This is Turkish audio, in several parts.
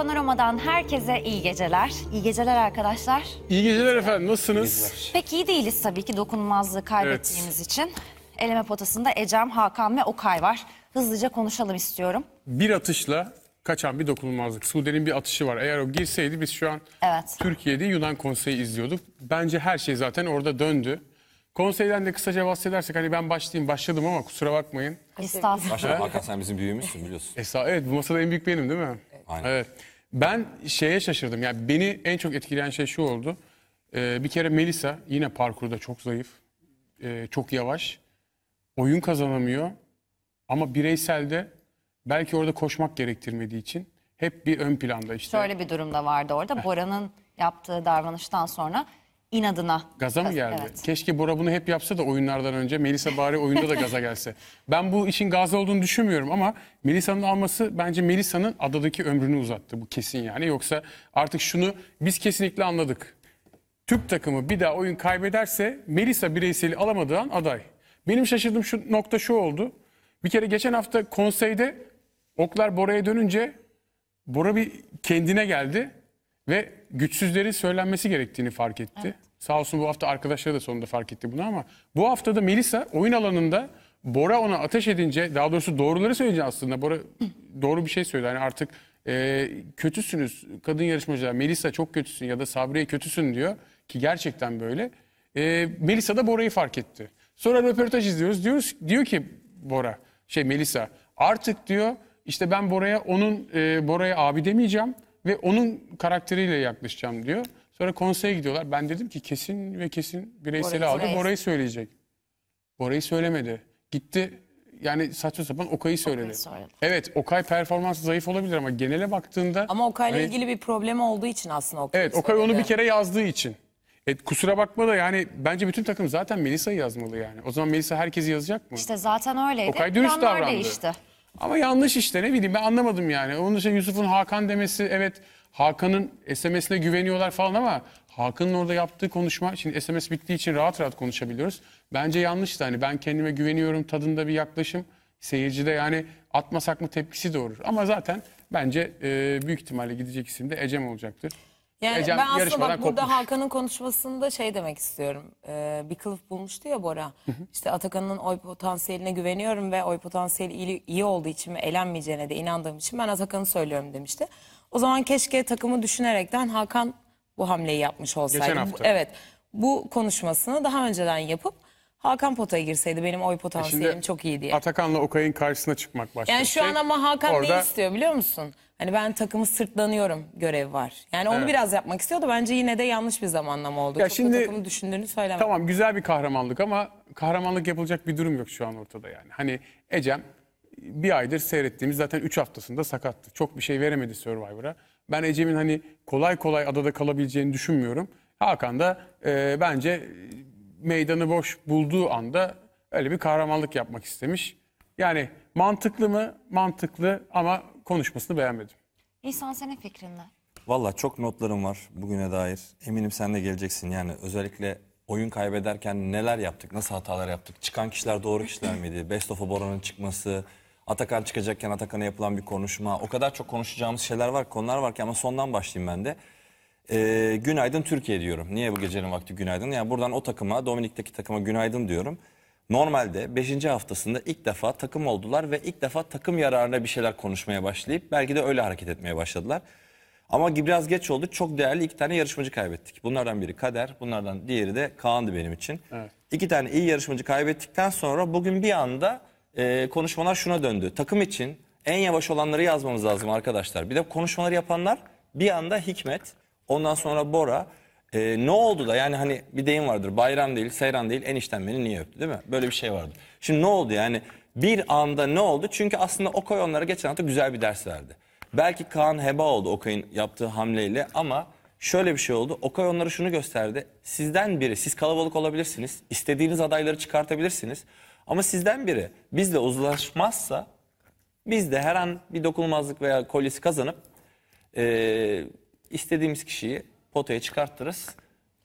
Panorama'dan herkese iyi geceler. İyi geceler arkadaşlar. İyi geceler efendim. Nasılsınız? geceler. Pek iyi değiliz tabii ki dokunulmazlığı kaybettiğimiz için. Eleme potasında Ecem, Hakan ve Okay var. Hızlıca konuşalım istiyorum. Bir atışla kaçan bir dokunulmazlık. Sude'nin bir atışı var. Eğer o girseydi biz şu an Evet. Türkiye'de Yunan konseyi izliyorduk. Bence her şey zaten orada döndü. Konseyden de kısaca bahsedersek hani ben başlayayım başladım ama kusura bakmayın. Estağfurullah. Başka Hakan sen bizim büyüğümüzsün biliyorsun. Esa evet bu masada en büyük benim değil mi? Aynen. Evet. Ben şeye şaşırdım. Yani beni en çok etkileyen şey şu oldu. Ee, bir kere Melisa yine parkurda çok zayıf, e, çok yavaş. Oyun kazanamıyor ama bireyselde belki orada koşmak gerektirmediği için hep bir ön planda işte. Şöyle bir durumda vardı orada. Bora'nın yaptığı davranıştan sonra inadına. Gaza mı geldi? Evet. Keşke Bora bunu hep yapsa da oyunlardan önce. Melisa bari oyunda da gaza gelse. Ben bu işin gazlı olduğunu düşünmüyorum ama Melisa'nın alması bence Melisa'nın adadaki ömrünü uzattı. Bu kesin yani. Yoksa artık şunu biz kesinlikle anladık. Türk takımı bir daha oyun kaybederse Melisa bireyseli alamadığı an aday. Benim şaşırdığım şu nokta şu oldu. Bir kere geçen hafta konseyde oklar Bora'ya dönünce Bora bir kendine geldi. Ve güçsüzlerin söylenmesi gerektiğini fark etti. Evet. Sağ olsun bu hafta arkadaşları da sonunda fark etti bunu ama bu hafta da Melisa oyun alanında Bora ona ateş edince daha doğrusu doğruları söyleyince aslında Bora doğru bir şey söyledi. Yani artık e, kötüsünüz kadın yarışmacılar Melisa çok kötüsün ya da Sabriye kötüsün diyor ki gerçekten böyle. E, Melisa da Bora'yı fark etti. Sonra röportaj izliyoruz. Diyoruz diyor ki Bora şey Melisa artık diyor işte ben Bora'ya onun e, Bora'ya abi demeyeceğim ve onun karakteriyle yaklaşacağım diyor. Sonra konseye gidiyorlar. Ben dedim ki kesin ve kesin Bireysel aldı. söyleyecek. Bora'yı söyleyecek. Bora'yı söylemedi. Gitti yani saçma sapan Okay'ı söyledi. söyledi. Evet Okay performansı zayıf olabilir ama genele baktığında... Ama Okay'la Hani- ilgili bir problemi olduğu için aslında Okay. Evet Okay onu bir kere yazdığı için. E, kusura bakma da yani bence bütün takım zaten Melisa'yı yazmalı yani. O zaman Melisa herkesi yazacak mı? İşte zaten öyleydi. Okay dürüst Planlar davrandı. değişti. Ama yanlış işte ne bileyim ben anlamadım yani. Onun dışında Yusuf'un Hakan demesi evet Hakan'ın SMS'ine güveniyorlar falan ama Hakan'ın orada yaptığı konuşma şimdi SMS bittiği için rahat rahat konuşabiliyoruz. Bence yanlıştı hani ben kendime güveniyorum tadında bir yaklaşım. Seyircide yani atmasak mı tepkisi doğurur. Ama zaten bence e, büyük ihtimalle gidecek isim de Ecem olacaktır. Yani Ecem ben aslında bak burada kopmuş. Hakan'ın konuşmasında şey demek istiyorum. Ee, bir kılıf bulmuştu ya Bora. Hı hı. İşte Atakan'ın oy potansiyeline güveniyorum ve oy potansiyeli iyi, iyi olduğu için ve elenmeyeceğine de inandığım için ben Atakan'ı söylüyorum demişti. O zaman keşke takımı düşünerekten Hakan bu hamleyi yapmış olsaydı. Geçen hafta. Evet. Bu konuşmasını daha önceden yapıp Hakan potaya girseydi benim oy potansiyelim e çok iyi diye. Atakan'la Okay'ın karşısına çıkmak başka Yani şu şey. an ama Hakan Orada... ne istiyor biliyor musun? Hani ben takımı sırtlanıyorum görev var. Yani onu Evet. biraz yapmak istiyordu. Bence yine de yanlış bir zamanlama oldu. Ya Çok şimdi- da takımı düşündüğünü söylemem. Tamam güzel bir kahramanlık ama kahramanlık yapılacak bir durum yok şu an ortada yani. Hani Ecem bir aydır seyrettiğimiz zaten 3 haftasında sakattı. Çok bir şey veremedi Survivor'a. Ben Ecem'in hani kolay kolay adada kalabileceğini düşünmüyorum. Hakan da e, bence meydanı boş bulduğu anda öyle bir kahramanlık yapmak istemiş. Yani Mantıklı mı? Mantıklı ama konuşmasını beğenmedim. İnsan senin fikrinle. Valla çok notlarım var bugüne dair. Eminim sen de geleceksin. Yani özellikle oyun kaybederken neler yaptık, nasıl hatalar yaptık? Çıkan kişiler doğru kişiler miydi? Best of'a Bora'nın çıkması, Atakan çıkacakken Atakan'a yapılan bir konuşma. O kadar çok konuşacağımız şeyler var, konular var ki ama sondan başlayayım ben de. Ee, günaydın Türkiye diyorum. Niye bu gecenin vakti günaydın? Yani buradan o takıma, Dominik'teki takıma günaydın diyorum. Normalde 5. haftasında ilk defa takım oldular ve ilk defa takım yararına bir şeyler konuşmaya başlayıp belki de öyle hareket etmeye başladılar. Ama biraz geç oldu. Çok değerli iki tane yarışmacı kaybettik. Bunlardan biri Kader, bunlardan diğeri de Kaan'dı benim için. Evet. İki tane iyi yarışmacı kaybettikten sonra bugün bir anda e, konuşmalar şuna döndü. Takım için en yavaş olanları yazmamız lazım arkadaşlar. Bir de konuşmaları yapanlar bir anda Hikmet, ondan sonra Bora, ee, ne oldu da yani hani bir deyim vardır bayram değil seyran değil enişten beni niye öptü değil mi? Böyle bir şey vardı. Şimdi ne oldu yani bir anda ne oldu? Çünkü aslında Okoy onlara geçen hafta güzel bir ders verdi. Belki Kaan heba oldu Okay'ın yaptığı hamleyle ama şöyle bir şey oldu. Okay onlara şunu gösterdi. Sizden biri, siz kalabalık olabilirsiniz. istediğiniz adayları çıkartabilirsiniz. Ama sizden biri bizle uzlaşmazsa biz de her an bir dokunulmazlık veya kolyesi kazanıp e, istediğimiz kişiyi potaya çıkarttırız.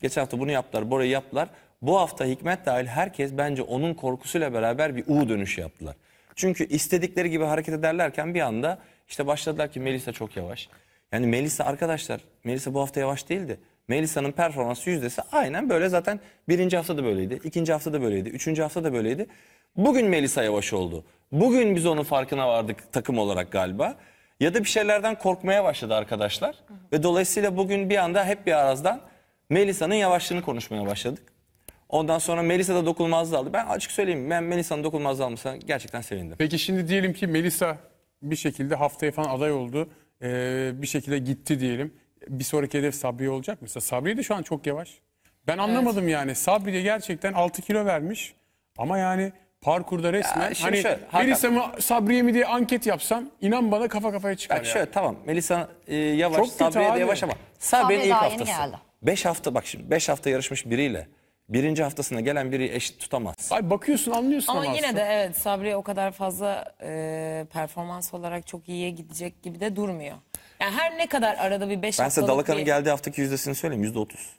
Geçen hafta bunu yaptılar, Bora'yı yaptılar. Bu hafta Hikmet dahil herkes bence onun korkusuyla beraber bir U dönüşü yaptılar. Çünkü istedikleri gibi hareket ederlerken bir anda işte başladılar ki Melisa çok yavaş. Yani Melisa arkadaşlar, Melisa bu hafta yavaş değildi. Melisa'nın performansı yüzdesi aynen böyle zaten birinci hafta da böyleydi, ikinci hafta da böyleydi, üçüncü hafta da böyleydi. Bugün Melisa yavaş oldu. Bugün biz onun farkına vardık takım olarak galiba ya da bir şeylerden korkmaya başladı arkadaşlar. Hı hı. Ve dolayısıyla bugün bir anda hep bir arazdan Melisa'nın yavaşlığını konuşmaya başladık. Ondan sonra Melisa da dokunmazlığı aldı. Ben açık söyleyeyim ben Melisa'nın dokunmazlığı almasına gerçekten sevindim. Peki şimdi diyelim ki Melisa bir şekilde haftaya falan aday oldu. Ee, bir şekilde gitti diyelim. Bir sonraki hedef Sabri olacak mı? Sabri de şu an çok yavaş. Ben anlamadım evet. yani. Sabri de gerçekten 6 kilo vermiş. Ama yani Parkurda resmen şimdi hani şöyle, Hakan- Melisa mı Sabriye mi diye anket yapsam inan bana kafa kafaya çıkar. ya. şöyle tamam Melisa e, yavaş Çok Sabriye de yavaş ama Sabriye'nin Sabriye ilk haftası. geldi. 5 hafta bak şimdi 5 hafta yarışmış biriyle birinci haftasına gelen biri eşit tutamaz. Ay bakıyorsun anlıyorsun ama, Ama yine aslında. de evet Sabri o kadar fazla e, performans olarak çok iyiye gidecek gibi de durmuyor. Yani her ne kadar arada bir 5 Ben size Dalaka'nın bir- geldiği haftaki yüzdesini söyleyeyim yüzde otuz.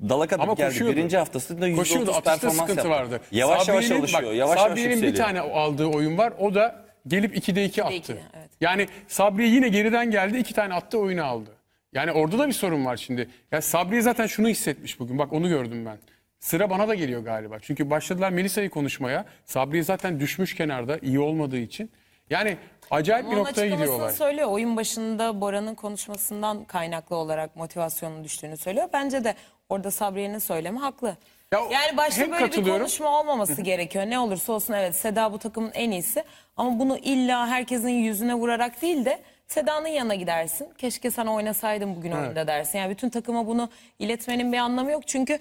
Dalak atıp Ama geldi. koşuyordu. Birinci haftasında %30 Koşuyordu atışta performans sıkıntı yaptı. vardı. Yavaş yavaş alışıyor. bak, Yavaş yavaş bir tane aldığı oyun var. O da gelip 2'de 2 attı. evet. Yani Sabri yine geriden geldi. 2 tane attı oyunu aldı. Yani orada da bir sorun var şimdi. Ya Sabri zaten şunu hissetmiş bugün. Bak onu gördüm ben. Sıra bana da geliyor galiba. Çünkü başladılar Melisa'yı konuşmaya. Sabri zaten düşmüş kenarda iyi olmadığı için. Yani acayip bir Onun noktaya açıklamasını gidiyorlar. söylüyor. Oyun başında Bora'nın konuşmasından kaynaklı olarak motivasyonun düştüğünü söylüyor. Bence de Orada Sabriye'nin söylemi haklı. Ya, yani başta böyle bir konuşma olmaması gerekiyor. Ne olursa olsun evet Seda bu takımın en iyisi. Ama bunu illa herkesin yüzüne vurarak değil de Seda'nın yanına gidersin. Keşke sen oynasaydın bugün evet. oyunda dersin. Yani bütün takıma bunu iletmenin bir anlamı yok. Çünkü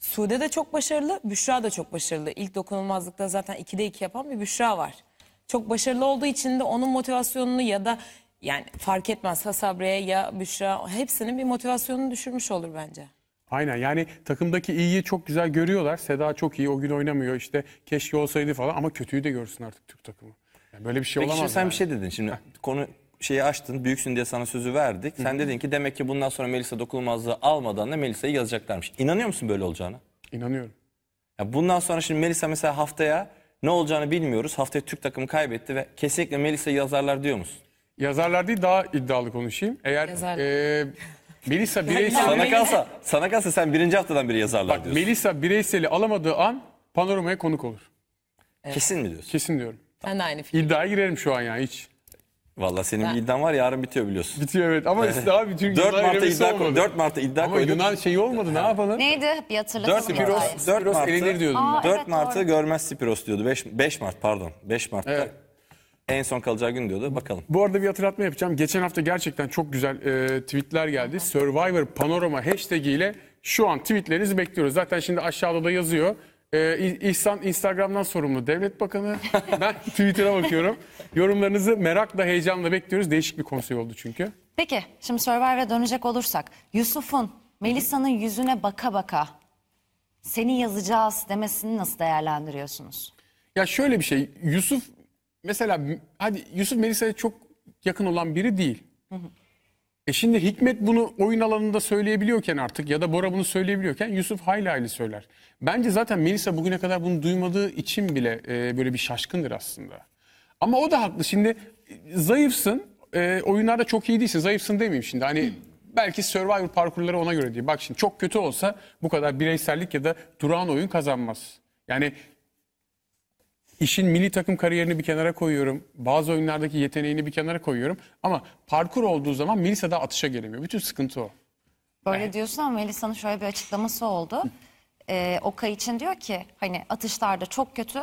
Sude de çok başarılı, Büşra da çok başarılı. İlk dokunulmazlıkta zaten 2'de 2 yapan bir Büşra var. Çok başarılı olduğu için de onun motivasyonunu ya da yani fark etmez ha Sabriye ya Büşra hepsinin bir motivasyonunu düşürmüş olur bence. Aynen yani takımdaki iyiyi çok güzel görüyorlar. Seda çok iyi o gün oynamıyor işte keşke olsaydı falan ama kötüyü de görsün artık Türk takımı. Yani böyle bir şey Peki olamaz. Peki sen yani. bir şey dedin şimdi konu şeyi açtın büyüksün diye sana sözü verdik. Sen dedin ki demek ki bundan sonra Melisa dokunulmazlığı almadan da Melisa'yı yazacaklarmış. İnanıyor musun böyle olacağına? İnanıyorum. Ya bundan sonra şimdi Melisa mesela haftaya ne olacağını bilmiyoruz. Haftaya Türk takımı kaybetti ve kesinlikle Melisa'yı yazarlar diyor musun? Yazarlar değil daha iddialı konuşayım. Eğer e, Melisa bireysel sana kalsa, sana kalsa sen birinci haftadan beri yazarlar Bak diyorsun. Melisa bireyseli alamadığı an panoramaya konuk olur. Kesin mi diyorsun? Kesin diyorum. Ben de aynı fikir. İddiaya girerim şu an ya hiç. Valla senin bir iddian var yarın bitiyor biliyorsun. Bitiyor evet ama işte abi çünkü 4 Mart'ta iddia, koy, 4 Mart'ta iddia Ama koyduk. Yunan şeyi olmadı ne yapalım? Neydi? Bir hatırlatalım. 4 Spiros, 4 Mart'ta, elenir diyordum ben. Aa, 4 evet, Mart'ı doğru. görmez Spiros diyordu. 5, 5 Mart pardon. 5 Mart'ta Evet. En son kalacağı gün diyordu. Bakalım. Bu arada bir hatırlatma yapacağım. Geçen hafta gerçekten çok güzel e, tweetler geldi. Survivor Panorama hashtag ile şu an tweetlerinizi bekliyoruz. Zaten şimdi aşağıda da yazıyor. E, İhsan Instagram'dan sorumlu devlet bakanı. ben Twitter'a bakıyorum. Yorumlarınızı merakla, heyecanla bekliyoruz. Değişik bir konsey oldu çünkü. Peki şimdi Survivor'a dönecek olursak. Yusuf'un Melisa'nın yüzüne baka baka seni yazacağız demesini nasıl değerlendiriyorsunuz? Ya şöyle bir şey. Yusuf mesela hadi Yusuf Melisa'ya çok yakın olan biri değil. Hı hı. E şimdi Hikmet bunu oyun alanında söyleyebiliyorken artık ya da Bora bunu söyleyebiliyorken Yusuf hayli hayli söyler. Bence zaten Melisa bugüne kadar bunu duymadığı için bile e, böyle bir şaşkındır aslında. Ama o da haklı. Şimdi e, zayıfsın, e, oyunlarda çok iyi değilsin. Zayıfsın demeyeyim şimdi. Hani belki Survivor parkurları ona göre diye Bak şimdi çok kötü olsa bu kadar bireysellik ya da durağan oyun kazanmaz. Yani işin milli takım kariyerini bir kenara koyuyorum. Bazı oyunlardaki yeteneğini bir kenara koyuyorum. Ama parkur olduğu zaman Melisa Melisa'da atışa gelemiyor. Bütün sıkıntı o. Böyle diyorsun ama Melisa'nın şöyle bir açıklaması oldu. Ee, Okay için diyor ki hani atışlarda çok kötü.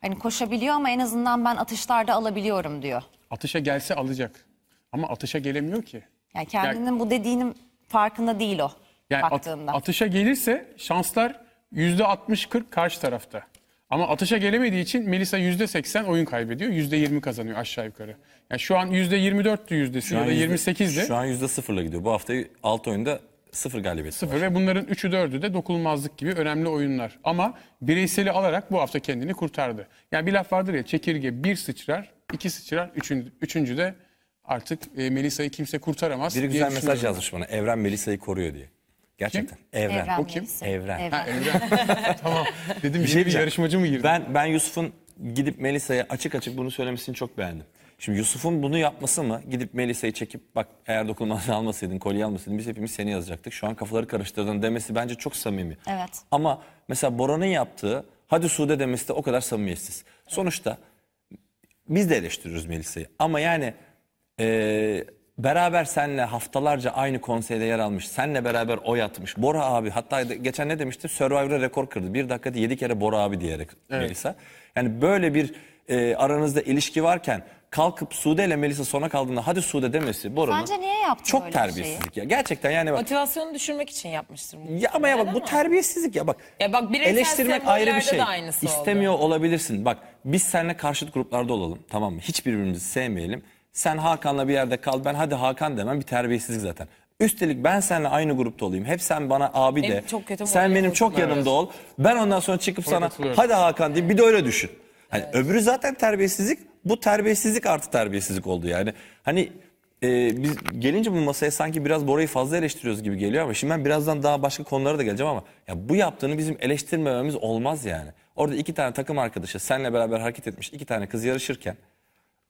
Hani koşabiliyor ama en azından ben atışlarda alabiliyorum diyor. Atışa gelse alacak. Ama atışa gelemiyor ki. Yani kendinin bu dediğinin farkında değil o Yani at- atışa gelirse şanslar %60-40 karşı tarafta. Ama atışa gelemediği için Melisa %80 oyun kaybediyor. %20 kazanıyor aşağı yukarı. Yani şu an %24'tü yüzdesi ya da %28'di. Şu an %0'la gidiyor. Bu hafta alt oyunda sıfır galibiyet. sıfır var. ve bunların 3'ü 4'ü de dokunulmazlık gibi önemli oyunlar. Ama bireyseli alarak bu hafta kendini kurtardı. Yani bir laf vardır ya çekirge bir sıçrar, iki sıçrar, üçün, üçüncü de artık e, Melisa'yı kimse kurtaramaz. Biri güzel mesaj yazmış bana. Evren Melisa'yı koruyor diye. Gerçekten. Evren. Evren. O kim? Evren. Ha, evren. tamam. Dedim bir şey bir yarışmacı mı girdi? Ben ben Yusuf'un gidip Melisa'ya açık açık bunu söylemesini çok beğendim. Şimdi Yusuf'un bunu yapması mı? Gidip Melisa'yı çekip bak eğer dokunmanı almasaydın, kolye almasaydın biz hepimiz seni yazacaktık. Şu an kafaları karıştırdın demesi bence çok samimi. Evet. Ama mesela Bora'nın yaptığı hadi Sude demesi de o kadar samimiyetsiz. Sonuçta biz de eleştiriyoruz Melisa'yı ama yani e, beraber senle haftalarca aynı konseyde yer almış. Senle beraber oy atmış. Bora abi hatta geçen ne demişti? Survivor'a rekor kırdı. Bir dakikada yedi kere Bora abi diyerek Melisa. Yani böyle bir e, aranızda ilişki varken kalkıp Sude ile Melisa sona kaldığında hadi Sude demesi Bora'nın Sence niye yaptı çok böyle bir şeyi? ya. Gerçekten yani bak Motivasyonu düşürmek için yapmıştır. bu. Ya ama ya bak bu terbiyesizlik ya bak. Ya bak bireysel Eleştirmek ayrı bir şey. de aynısı oldu. İstemiyor olabilirsin. Bak biz seninle karşıt gruplarda olalım tamam mı? Hiçbirbirimizi sevmeyelim. Sen Hakan'la bir yerde kal ben hadi Hakan demem bir terbiyesizlik zaten. Üstelik ben seninle aynı grupta olayım. Hep sen bana abi de. Benim çok kötü sen benim çok yanımda evet. ol. Ben ondan sonra çıkıp sana hadi Hakan diyeyim. Bir de öyle düşün. Hani evet. öbürü zaten terbiyesizlik. Bu terbiyesizlik artı terbiyesizlik oldu yani. Hani e, biz gelince bu masaya sanki biraz Bora'yı fazla eleştiriyoruz gibi geliyor ama şimdi ben birazdan daha başka konulara da geleceğim ama ya bu yaptığını bizim eleştirmememiz olmaz yani. Orada iki tane takım arkadaşı seninle beraber hareket etmiş iki tane kız yarışırken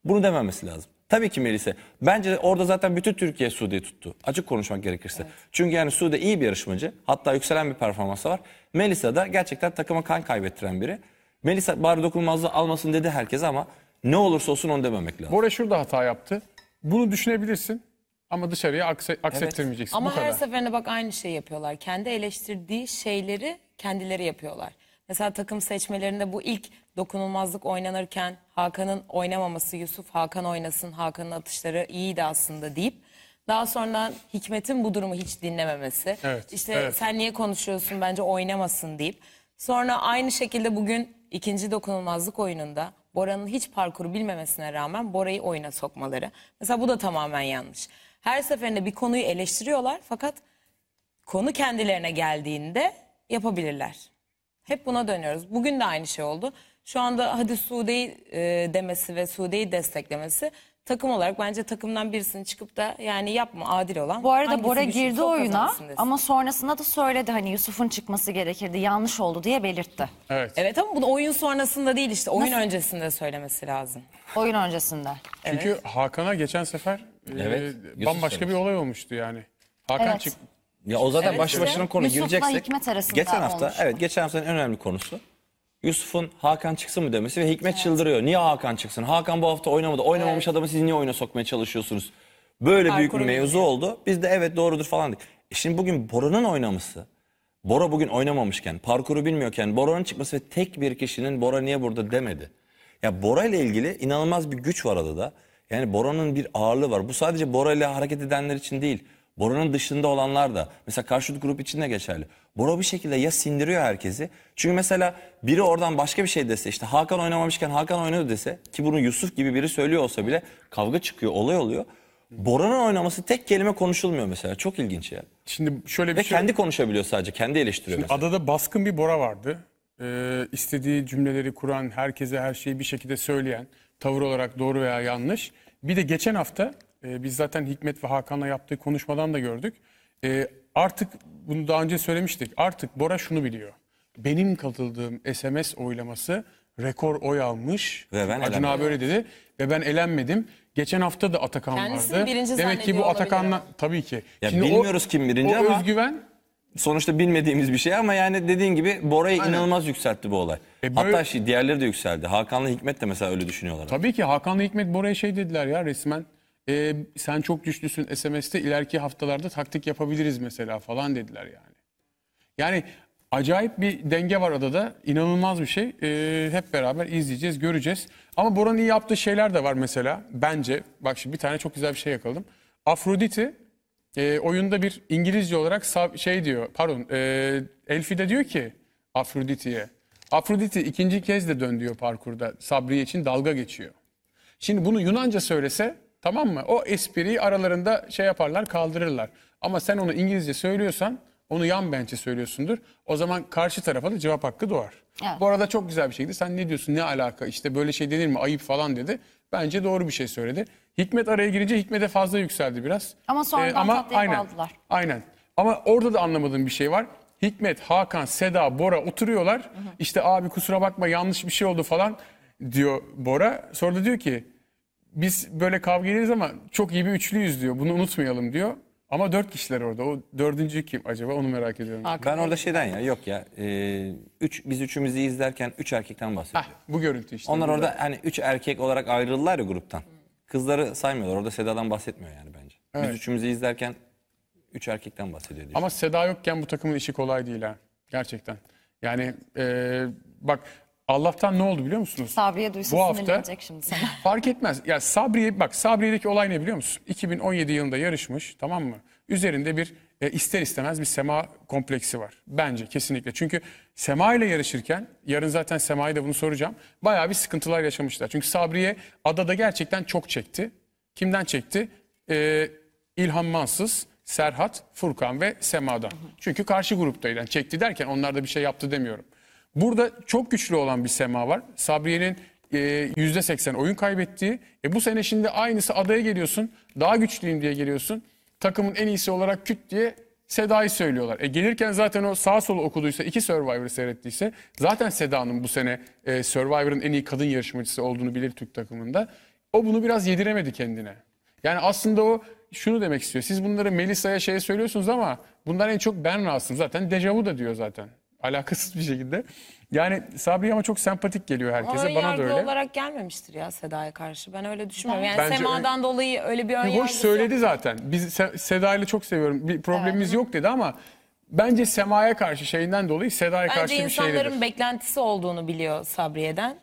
bunu dememesi lazım. Tabii ki Melise. Bence orada zaten bütün Türkiye Sude'yi tuttu. Açık konuşmak gerekirse. Evet. Çünkü yani Sude iyi bir yarışmacı. Hatta yükselen bir performansı var. Melisa da gerçekten takıma kan kaybettiren biri. Melisa bari dokunulmazlığı almasın dedi herkes ama ne olursa olsun onu dememek lazım. Bora şurada hata yaptı. Bunu düşünebilirsin ama dışarıya akse, aksettirmeyeceksin. Ama Bu her seferinde bak aynı şeyi yapıyorlar. Kendi eleştirdiği şeyleri kendileri yapıyorlar. Mesela takım seçmelerinde bu ilk dokunulmazlık oynanırken Hakan'ın oynamaması, Yusuf Hakan oynasın, Hakan'ın atışları iyiydi aslında deyip daha sonra Hikmet'in bu durumu hiç dinlememesi. Evet, işte evet. sen niye konuşuyorsun bence oynamasın deyip. Sonra aynı şekilde bugün ikinci dokunulmazlık oyununda Bora'nın hiç parkuru bilmemesine rağmen Bora'yı oyuna sokmaları. Mesela bu da tamamen yanlış. Her seferinde bir konuyu eleştiriyorlar fakat konu kendilerine geldiğinde yapabilirler. Hep buna dönüyoruz. Bugün de aynı şey oldu. Şu anda hadi Sude'yi e, demesi ve Suudi'yi desteklemesi takım olarak bence takımdan birisini çıkıp da yani yapma adil olan. Bu arada Bora girdi oyuna ama sonrasında da söyledi hani Yusuf'un çıkması gerekirdi yanlış oldu diye belirtti. Evet. Evet ama bunu oyun sonrasında değil işte oyun Nasıl? öncesinde söylemesi lazım. Oyun öncesinde. Çünkü Hakan'a geçen sefer e, Evet, e, Yusuf bambaşka bir olay olmuştu yani. Hakan Evet. çık- ya o zaten Evet, baş evet. başına konu Yusuf'la gireceksek. Hikmet arasında geçen hafta olmuş. evet geçen haftanın en önemli konusu. Yusuf'un Hakan çıksın mı demesi ve Hikmet çıldırıyor. Niye Hakan çıksın? Hakan bu hafta oynamadı. Oynamamış adamı siz niye oyuna sokmaya çalışıyorsunuz? Böyle büyük bir mevzu oldu. Biz de evet doğrudur falan dedik. E şimdi bugün Bora'nın oynaması. Bora bugün oynamamışken, parkuru bilmiyorken Bora'nın çıkması ve tek bir kişinin Bora niye burada demedi. Ya Bora ile ilgili inanılmaz bir güç var adada. Yani Bora'nın bir ağırlığı var. Bu sadece Bora ile hareket edenler için değil. Bora'nın dışında olanlar da mesela karşıt grup için de geçerli. Bora bir şekilde ya sindiriyor herkesi. Çünkü mesela biri oradan başka bir şey dese işte Hakan oynamamışken Hakan oynadı dese ki bunu Yusuf gibi biri söylüyor olsa bile kavga çıkıyor, olay oluyor. Bora'nın oynaması tek kelime konuşulmuyor mesela. Çok ilginç ya. Şimdi şöyle bir Ve şey... kendi konuşabiliyor sadece. Kendi eleştiriyor Şimdi mesela. adada baskın bir Bora vardı. Ee, istediği cümleleri kuran, herkese her şeyi bir şekilde söyleyen, tavır olarak doğru veya yanlış. Bir de geçen hafta e, biz zaten Hikmet ve Hakan'la yaptığı konuşmadan da gördük. E, artık bunu daha önce söylemiştik. Artık Bora şunu biliyor. Benim katıldığım SMS oylaması rekor oy almış. Ve ben Acun abi öyle dedi. Ve ben elenmedim. Geçen hafta da Atakan Kendisini vardı. birinci Demek ki bu Atakan'la tabii ki. Ya bilmiyoruz o, kim birinci o ama- özgüven Sonuçta bilmediğimiz bir şey ama yani dediğin gibi Bora'yı inanılmaz yükseltti bu olay. E böyle- Hatta şey, diğerleri de yükseldi. Hakan'la Hikmet de mesela öyle düşünüyorlar. Tabii ki Hakan'la Hikmet Bora'ya şey dediler ya resmen e, sen çok güçlüsün SMS'te ileriki haftalarda taktik yapabiliriz mesela falan dediler yani. Yani acayip bir denge var adada. İnanılmaz bir şey. E, hep beraber izleyeceğiz, göreceğiz. Ama Bora'nın iyi yaptığı şeyler de var mesela bence. Bak şimdi bir tane çok güzel bir şey yakaladım. Afrodit'i e, oyunda bir İngilizce olarak şey diyor, pardon e, Elfide diyor ki Afrodit'iye. Afrodit'i ikinci kez de dön diyor parkurda. Sabriye için dalga geçiyor. Şimdi bunu Yunanca söylese Tamam mı? O espriyi aralarında şey yaparlar kaldırırlar. Ama sen onu İngilizce söylüyorsan onu yan bence söylüyorsundur. O zaman karşı tarafa da cevap hakkı doğar. Evet. Bu arada çok güzel bir şeydi. Sen ne diyorsun ne alaka İşte böyle şey denir mi ayıp falan dedi. Bence doğru bir şey söyledi. Hikmet araya girince Hikmet'e fazla yükseldi biraz. Ama sonradan ee, ama aynen, bağladılar. Aynen. Ama orada da anlamadığım bir şey var. Hikmet, Hakan, Seda, Bora oturuyorlar. Hı hı. İşte abi kusura bakma yanlış bir şey oldu falan diyor Bora. Sonra da diyor ki biz böyle kavga ederiz ama çok iyi bir üçlüyüz diyor. Bunu unutmayalım diyor. Ama dört kişiler orada. O dördüncü kim acaba onu merak ediyorum. Hakan. Ben orada şeyden ya yok ya. E, üç, biz üçümüzü izlerken üç erkekten bahsediyor. Hah, bu görüntü işte. Onlar burada. orada hani üç erkek olarak ayrıldılar ya gruptan. Kızları saymıyorlar. Orada Seda'dan bahsetmiyor yani bence. Evet. Biz üçümüzü izlerken üç erkekten bahsediyor. Diye Ama Seda yokken bu takımın işi kolay değil ha. Gerçekten. Yani e, bak Allah'tan ne oldu biliyor musunuz? Sabriye duysun Bu hafta şimdi sana. fark etmez. Ya Sabriye bak Sabriye'deki olay ne biliyor musun? 2017 yılında yarışmış tamam mı? Üzerinde bir e, ister istemez bir Sema kompleksi var. Bence kesinlikle. Çünkü Sema ile yarışırken, yarın zaten Sema'yı da bunu soracağım. Bayağı bir sıkıntılar yaşamışlar. Çünkü Sabriye adada gerçekten çok çekti. Kimden çekti? E, İlhan Mansız, Serhat, Furkan ve Sema'dan. Çünkü karşı gruptaydı. Yani çekti derken onlar da bir şey yaptı demiyorum. Burada çok güçlü olan bir sema var. Sabriye'nin e, yüzde %80 oyun kaybettiği. E, bu sene şimdi aynısı adaya geliyorsun. Daha güçlüyüm diye geliyorsun. Takımın en iyisi olarak küt diye Seda'yı söylüyorlar. E gelirken zaten o sağ sol okuduysa, iki Survivor'ı seyrettiyse zaten Seda'nın bu sene e, Survivor'ın en iyi kadın yarışmacısı olduğunu bilir Türk takımında. O bunu biraz yediremedi kendine. Yani aslında o şunu demek istiyor. Siz bunları Melisa'ya şey söylüyorsunuz ama bunlar en çok ben rahatsızım. Zaten dejavu da diyor zaten alakasız bir şekilde. Yani Sabri ama çok sempatik geliyor herkese. Ön Bana da öyle. olarak gelmemiştir ya Seda'ya karşı. Ben öyle düşünmüyorum. Yani Bence Sema'dan dolayı öyle bir ön Hoş söyledi yok. zaten. Biz Se- Seda'yla çok seviyorum. Bir problemimiz yok dedi ama bence Sema'ya karşı şeyinden dolayı Seda'ya karşı Bence bir şey insanların beklentisi olduğunu biliyor Sabriye'den.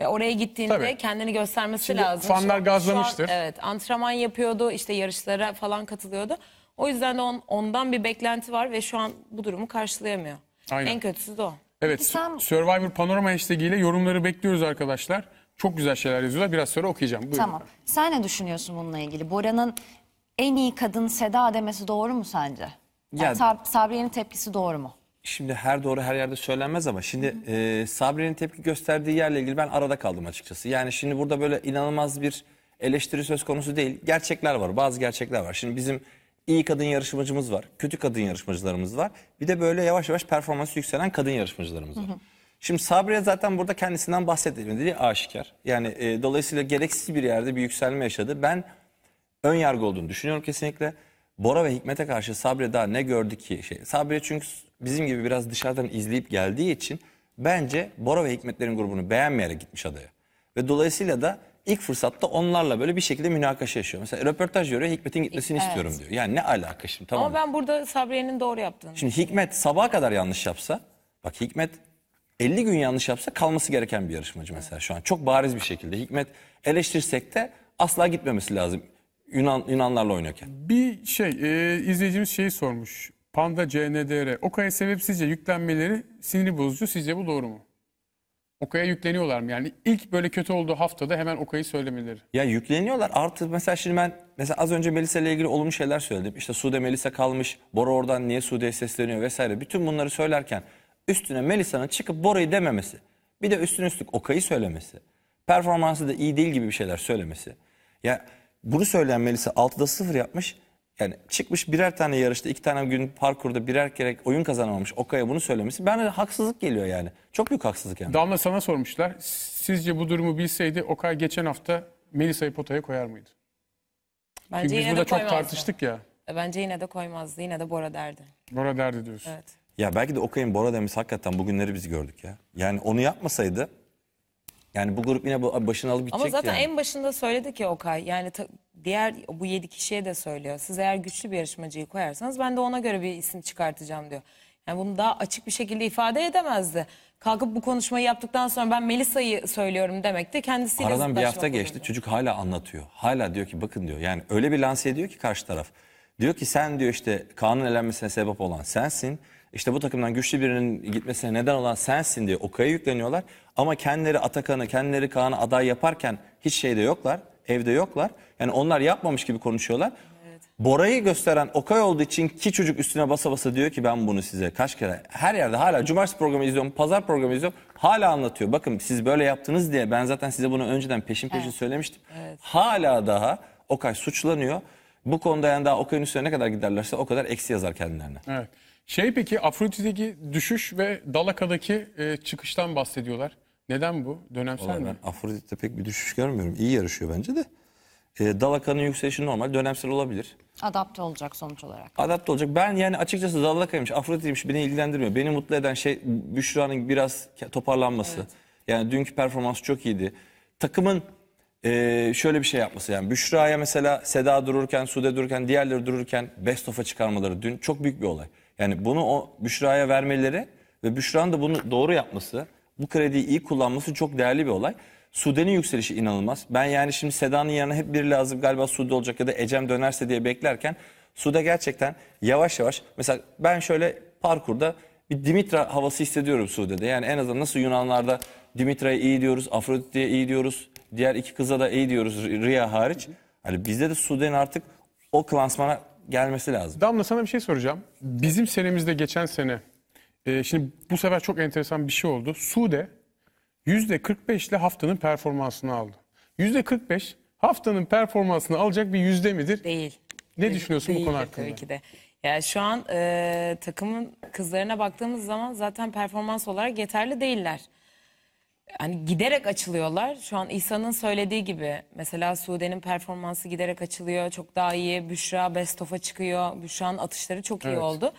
Ve oraya gittiğinde Tabii. kendini göstermesi Şimdi lazım. fanlar Şu an- şu an- evet antrenman yapıyordu işte yarışlara falan katılıyordu. O yüzden de on- ondan bir beklenti var ve şu an bu durumu karşılayamıyor. Aynen. En kötüsü de o. Evet sen... Survivor Panorama hashtag ile yorumları bekliyoruz arkadaşlar. Çok güzel şeyler yazıyorlar. Biraz sonra okuyacağım. Buyurun. Tamam. Sen ne düşünüyorsun bununla ilgili? Bora'nın en iyi kadın Seda demesi doğru mu sence? Yani, yani Sabriye'nin tepkisi doğru mu? Şimdi her doğru her yerde söylenmez ama şimdi Hı e, Sabriye'nin tepki gösterdiği yerle ilgili ben arada kaldım açıkçası. Yani şimdi burada böyle inanılmaz bir eleştiri söz konusu değil. Gerçekler var, bazı gerçekler var. Şimdi bizim iyi kadın yarışmacımız var. Kötü kadın yarışmacılarımız var. Bir de böyle yavaş yavaş performansı yükselen kadın yarışmacılarımız var. Hı hı. Şimdi Sabriye zaten burada kendisinden bahsetmediği aşikar. Yani e, dolayısıyla gereksiz bir yerde bir yükselme yaşadı. Ben ön yargı olduğunu düşünüyorum kesinlikle. Bora ve Hikmet'e karşı Sabriye daha ne gördü ki? Şey, Sabriye çünkü bizim gibi biraz dışarıdan izleyip geldiği için bence Bora ve Hikmetlerin grubunu beğenmeyerek gitmiş adaya. Ve dolayısıyla da ilk fırsatta onlarla böyle bir şekilde münakaşa yaşıyor. Mesela röportaj görüyor Hikmet'in gitmesini Evet. istiyorum diyor. Yani ne alaka şimdi tamam Ama ben burada Sabriye'nin doğru yaptığını. Şimdi Hikmet sabaha kadar yanlış yapsa bak Hikmet 50 gün yanlış yapsa kalması gereken bir yarışmacı mesela şu an. Çok bariz bir şekilde Hikmet eleştirsek de asla gitmemesi lazım Yunan Yunanlarla oynarken. Bir şey, e, izleyicimiz şeyi sormuş. Panda CNDR, Okay'a sizce yüklenmeleri sinir bozucu. Sizce bu doğru mu? Okaya yükleniyorlar mı? Yani ilk böyle kötü olduğu haftada hemen Okay'ı söylemeleri. Ya yükleniyorlar. Artı mesela şimdi ben mesela az önce Melisa ile ilgili olumlu şeyler söyledim. İşte Sude Melisa kalmış. Bora oradan niye Sude'ye sesleniyor vesaire. Bütün bunları söylerken üstüne Melisa'nın çıkıp Bora'yı dememesi. Bir de üstüne üstlük Okay'ı söylemesi. Performansı da iyi değil gibi bir şeyler söylemesi. Ya bunu söyleyen Melisa 6'da 0 yapmış. Yani çıkmış birer tane yarışta iki tane gün parkurda birer kere oyun kazanamamış Okaya bunu söylemesi bana haksızlık geliyor yani. Çok büyük haksızlık yani. Damla sana sormuşlar. Sizce bu durumu bilseydi Okay geçen hafta Melisa'yı potaya koyar mıydı? Bence Çünkü biz burada çok tartıştık ya. E, bence yine de koymazdı. Yine de Bora derdi. Bora derdi diyorsun. Evet. Ya belki de Okay'ın Bora demesi hakikaten bugünleri biz gördük ya. Yani onu yapmasaydı yani bu grup yine bu- başını alıp gidecek Ama zaten yani. en başında söyledi ki Okay yani ta- diğer bu yedi kişiye de söylüyor. Siz eğer güçlü bir yarışmacıyı koyarsanız ben de ona göre bir isim çıkartacağım diyor. Yani bunu daha açık bir şekilde ifade edemezdi. Kalkıp bu konuşmayı yaptıktan sonra ben Melisa'yı söylüyorum demek de kendisiyle Aradan bir hafta olurdu. geçti. Çocuk hala anlatıyor. Hala diyor ki bakın diyor. Yani öyle bir lanse ediyor ki karşı taraf. Diyor ki sen diyor işte kanun elenmesine sebep olan sensin işte bu takımdan güçlü birinin gitmesine neden olan sensin diye Okay'a yükleniyorlar. Ama kendileri Atakan'ı, kendileri Kaan'ı aday yaparken hiç şeyde yoklar, evde yoklar. Yani onlar yapmamış gibi konuşuyorlar. Evet. Bora'yı gösteren Okay olduğu için ki çocuk üstüne basa basa diyor ki ben bunu size kaç kere her yerde hala cumartesi programı izliyorum, pazar programı izliyorum. Hala anlatıyor. Bakın siz böyle yaptınız diye ben zaten size bunu önceden peşin peşin evet. söylemiştim. Evet. Hala daha Okay suçlanıyor. Bu konuda yani daha Okay'ın üstüne ne kadar giderlerse o kadar eksi yazar kendilerine. Evet. Şey peki Afrodit'teki düşüş ve Dalaka'daki e, çıkıştan bahsediyorlar. Neden bu? Dönemsel Vallahi mi? Afrodit'te pek bir düşüş görmüyorum. İyi yarışıyor bence de. E, Dalaka'nın yükselişi normal dönemsel olabilir. Adapte olacak sonuç olarak. Adapte olacak. Ben yani açıkçası Dalaka'ymış, Afrodit'ymiş beni ilgilendirmiyor. Beni mutlu eden şey Büşra'nın biraz toparlanması. Evet. Yani dünkü performans çok iyiydi. Takımın e, şöyle bir şey yapması yani Büşra'ya mesela Seda dururken, Sude dururken, diğerleri dururken best of'a çıkarmaları dün çok büyük bir olay. Yani bunu o Büşra'ya vermeleri ve Büşra'nın da bunu doğru yapması, bu krediyi iyi kullanması çok değerli bir olay. Sude'nin yükselişi inanılmaz. Ben yani şimdi Seda'nın yanına hep biri lazım galiba Sude olacak ya da Ecem dönerse diye beklerken Sude gerçekten yavaş yavaş mesela ben şöyle parkurda bir Dimitra havası hissediyorum Sude'de. Yani en azından nasıl Yunanlarda Dimitra'ya iyi diyoruz, Afrodit'e iyi diyoruz, diğer iki kıza da iyi diyoruz Ria hariç. Hani bizde de Sude'nin artık o klasmana gelmesi lazım. Damla sana bir şey soracağım. Bizim senemizde geçen sene e, şimdi bu sefer çok enteresan bir şey oldu. Sude %45 ile haftanın performansını aldı. %45 haftanın performansını alacak bir yüzde midir? Değil. Ne Değil- düşünüyorsun bu değildir konu hakkında? Tabii ki de. Yani şu an e, takımın kızlarına baktığımız zaman zaten performans olarak yeterli değiller hani giderek açılıyorlar. Şu an İsa'nın söylediği gibi mesela Sude'nin performansı giderek açılıyor. Çok daha iyi. Büşra bestofa of'a çıkıyor. Büşra'nın atışları çok iyi Evet. oldu.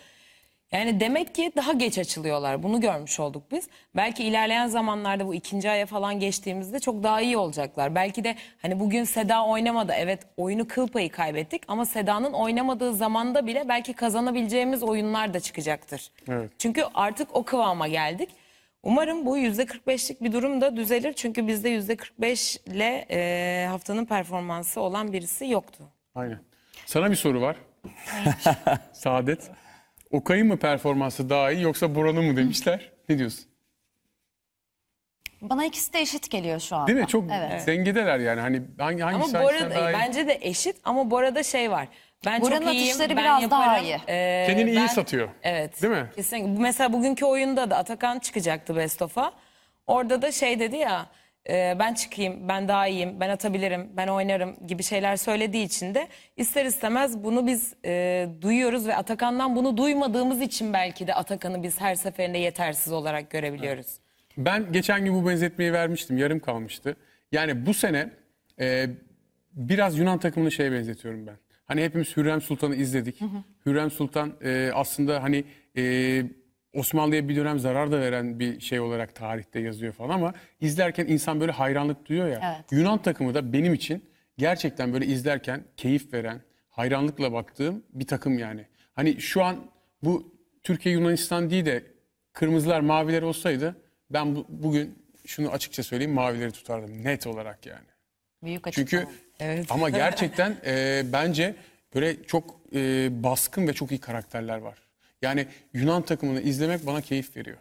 Yani demek ki daha geç açılıyorlar. Bunu görmüş olduk biz. Belki ilerleyen zamanlarda bu ikinci aya falan geçtiğimizde çok daha iyi olacaklar. Belki de hani bugün Seda oynamadı. Evet oyunu kıl payı kaybettik ama Seda'nın oynamadığı zamanda bile belki kazanabileceğimiz oyunlar da çıkacaktır. Çünkü artık o kıvama geldik. Umarım bu %45'lik bir durum da düzelir. Çünkü bizde %45 ile e, haftanın performansı olan birisi yoktu. Aynen. Sana bir soru var. Saadet. Okay'ın mı performansı daha iyi yoksa Boran'ın mı demişler? Ne diyorsun? Bana ikisi de eşit geliyor şu anda. Değil mi? Çok Evet. dengedeler yani. Hani hangi hangisi Ama hangisinden Bora daha iyi? bence de eşit ama Bora'da şey var. Ben Buranın çok iyiyim. atışları ben biraz yaparım. daha iyi. Ee, Kendini ben- iyi satıyor. Evet. Değil mi? Kesinlikle. Mesela bugünkü oyunda da Atakan çıkacaktı Best of'a. Orada da şey dedi ya e, ben çıkayım, ben daha iyiyim, ben atabilirim, ben oynarım gibi şeyler söylediği için de ister istemez bunu biz e, duyuyoruz ve Atakan'dan bunu duymadığımız için belki de Atakan'ı biz her seferinde yetersiz olarak görebiliyoruz. Ben geçen gün bu benzetmeyi vermiştim. Yarım kalmıştı. Yani bu sene e, biraz Yunan takımını şeye benzetiyorum ben. Hani hepimiz Hürrem Sultan'ı izledik. Hı hı. Hürrem Sultan e, aslında hani e, Osmanlı'ya bir dönem zarar da veren bir şey olarak tarihte yazıyor falan ama izlerken insan böyle hayranlık duyuyor ya. Evet. Yunan takımı da benim için gerçekten böyle izlerken keyif veren, hayranlıkla baktığım bir takım yani. Hani şu an bu Türkiye Yunanistan değil de kırmızılar maviler olsaydı ben bu, bugün şunu açıkça söyleyeyim mavileri tutardım net olarak yani. Büyük Çünkü Evet. Ama gerçekten e, bence böyle çok e, baskın ve çok iyi karakterler var. Yani Yunan takımını izlemek bana keyif veriyor.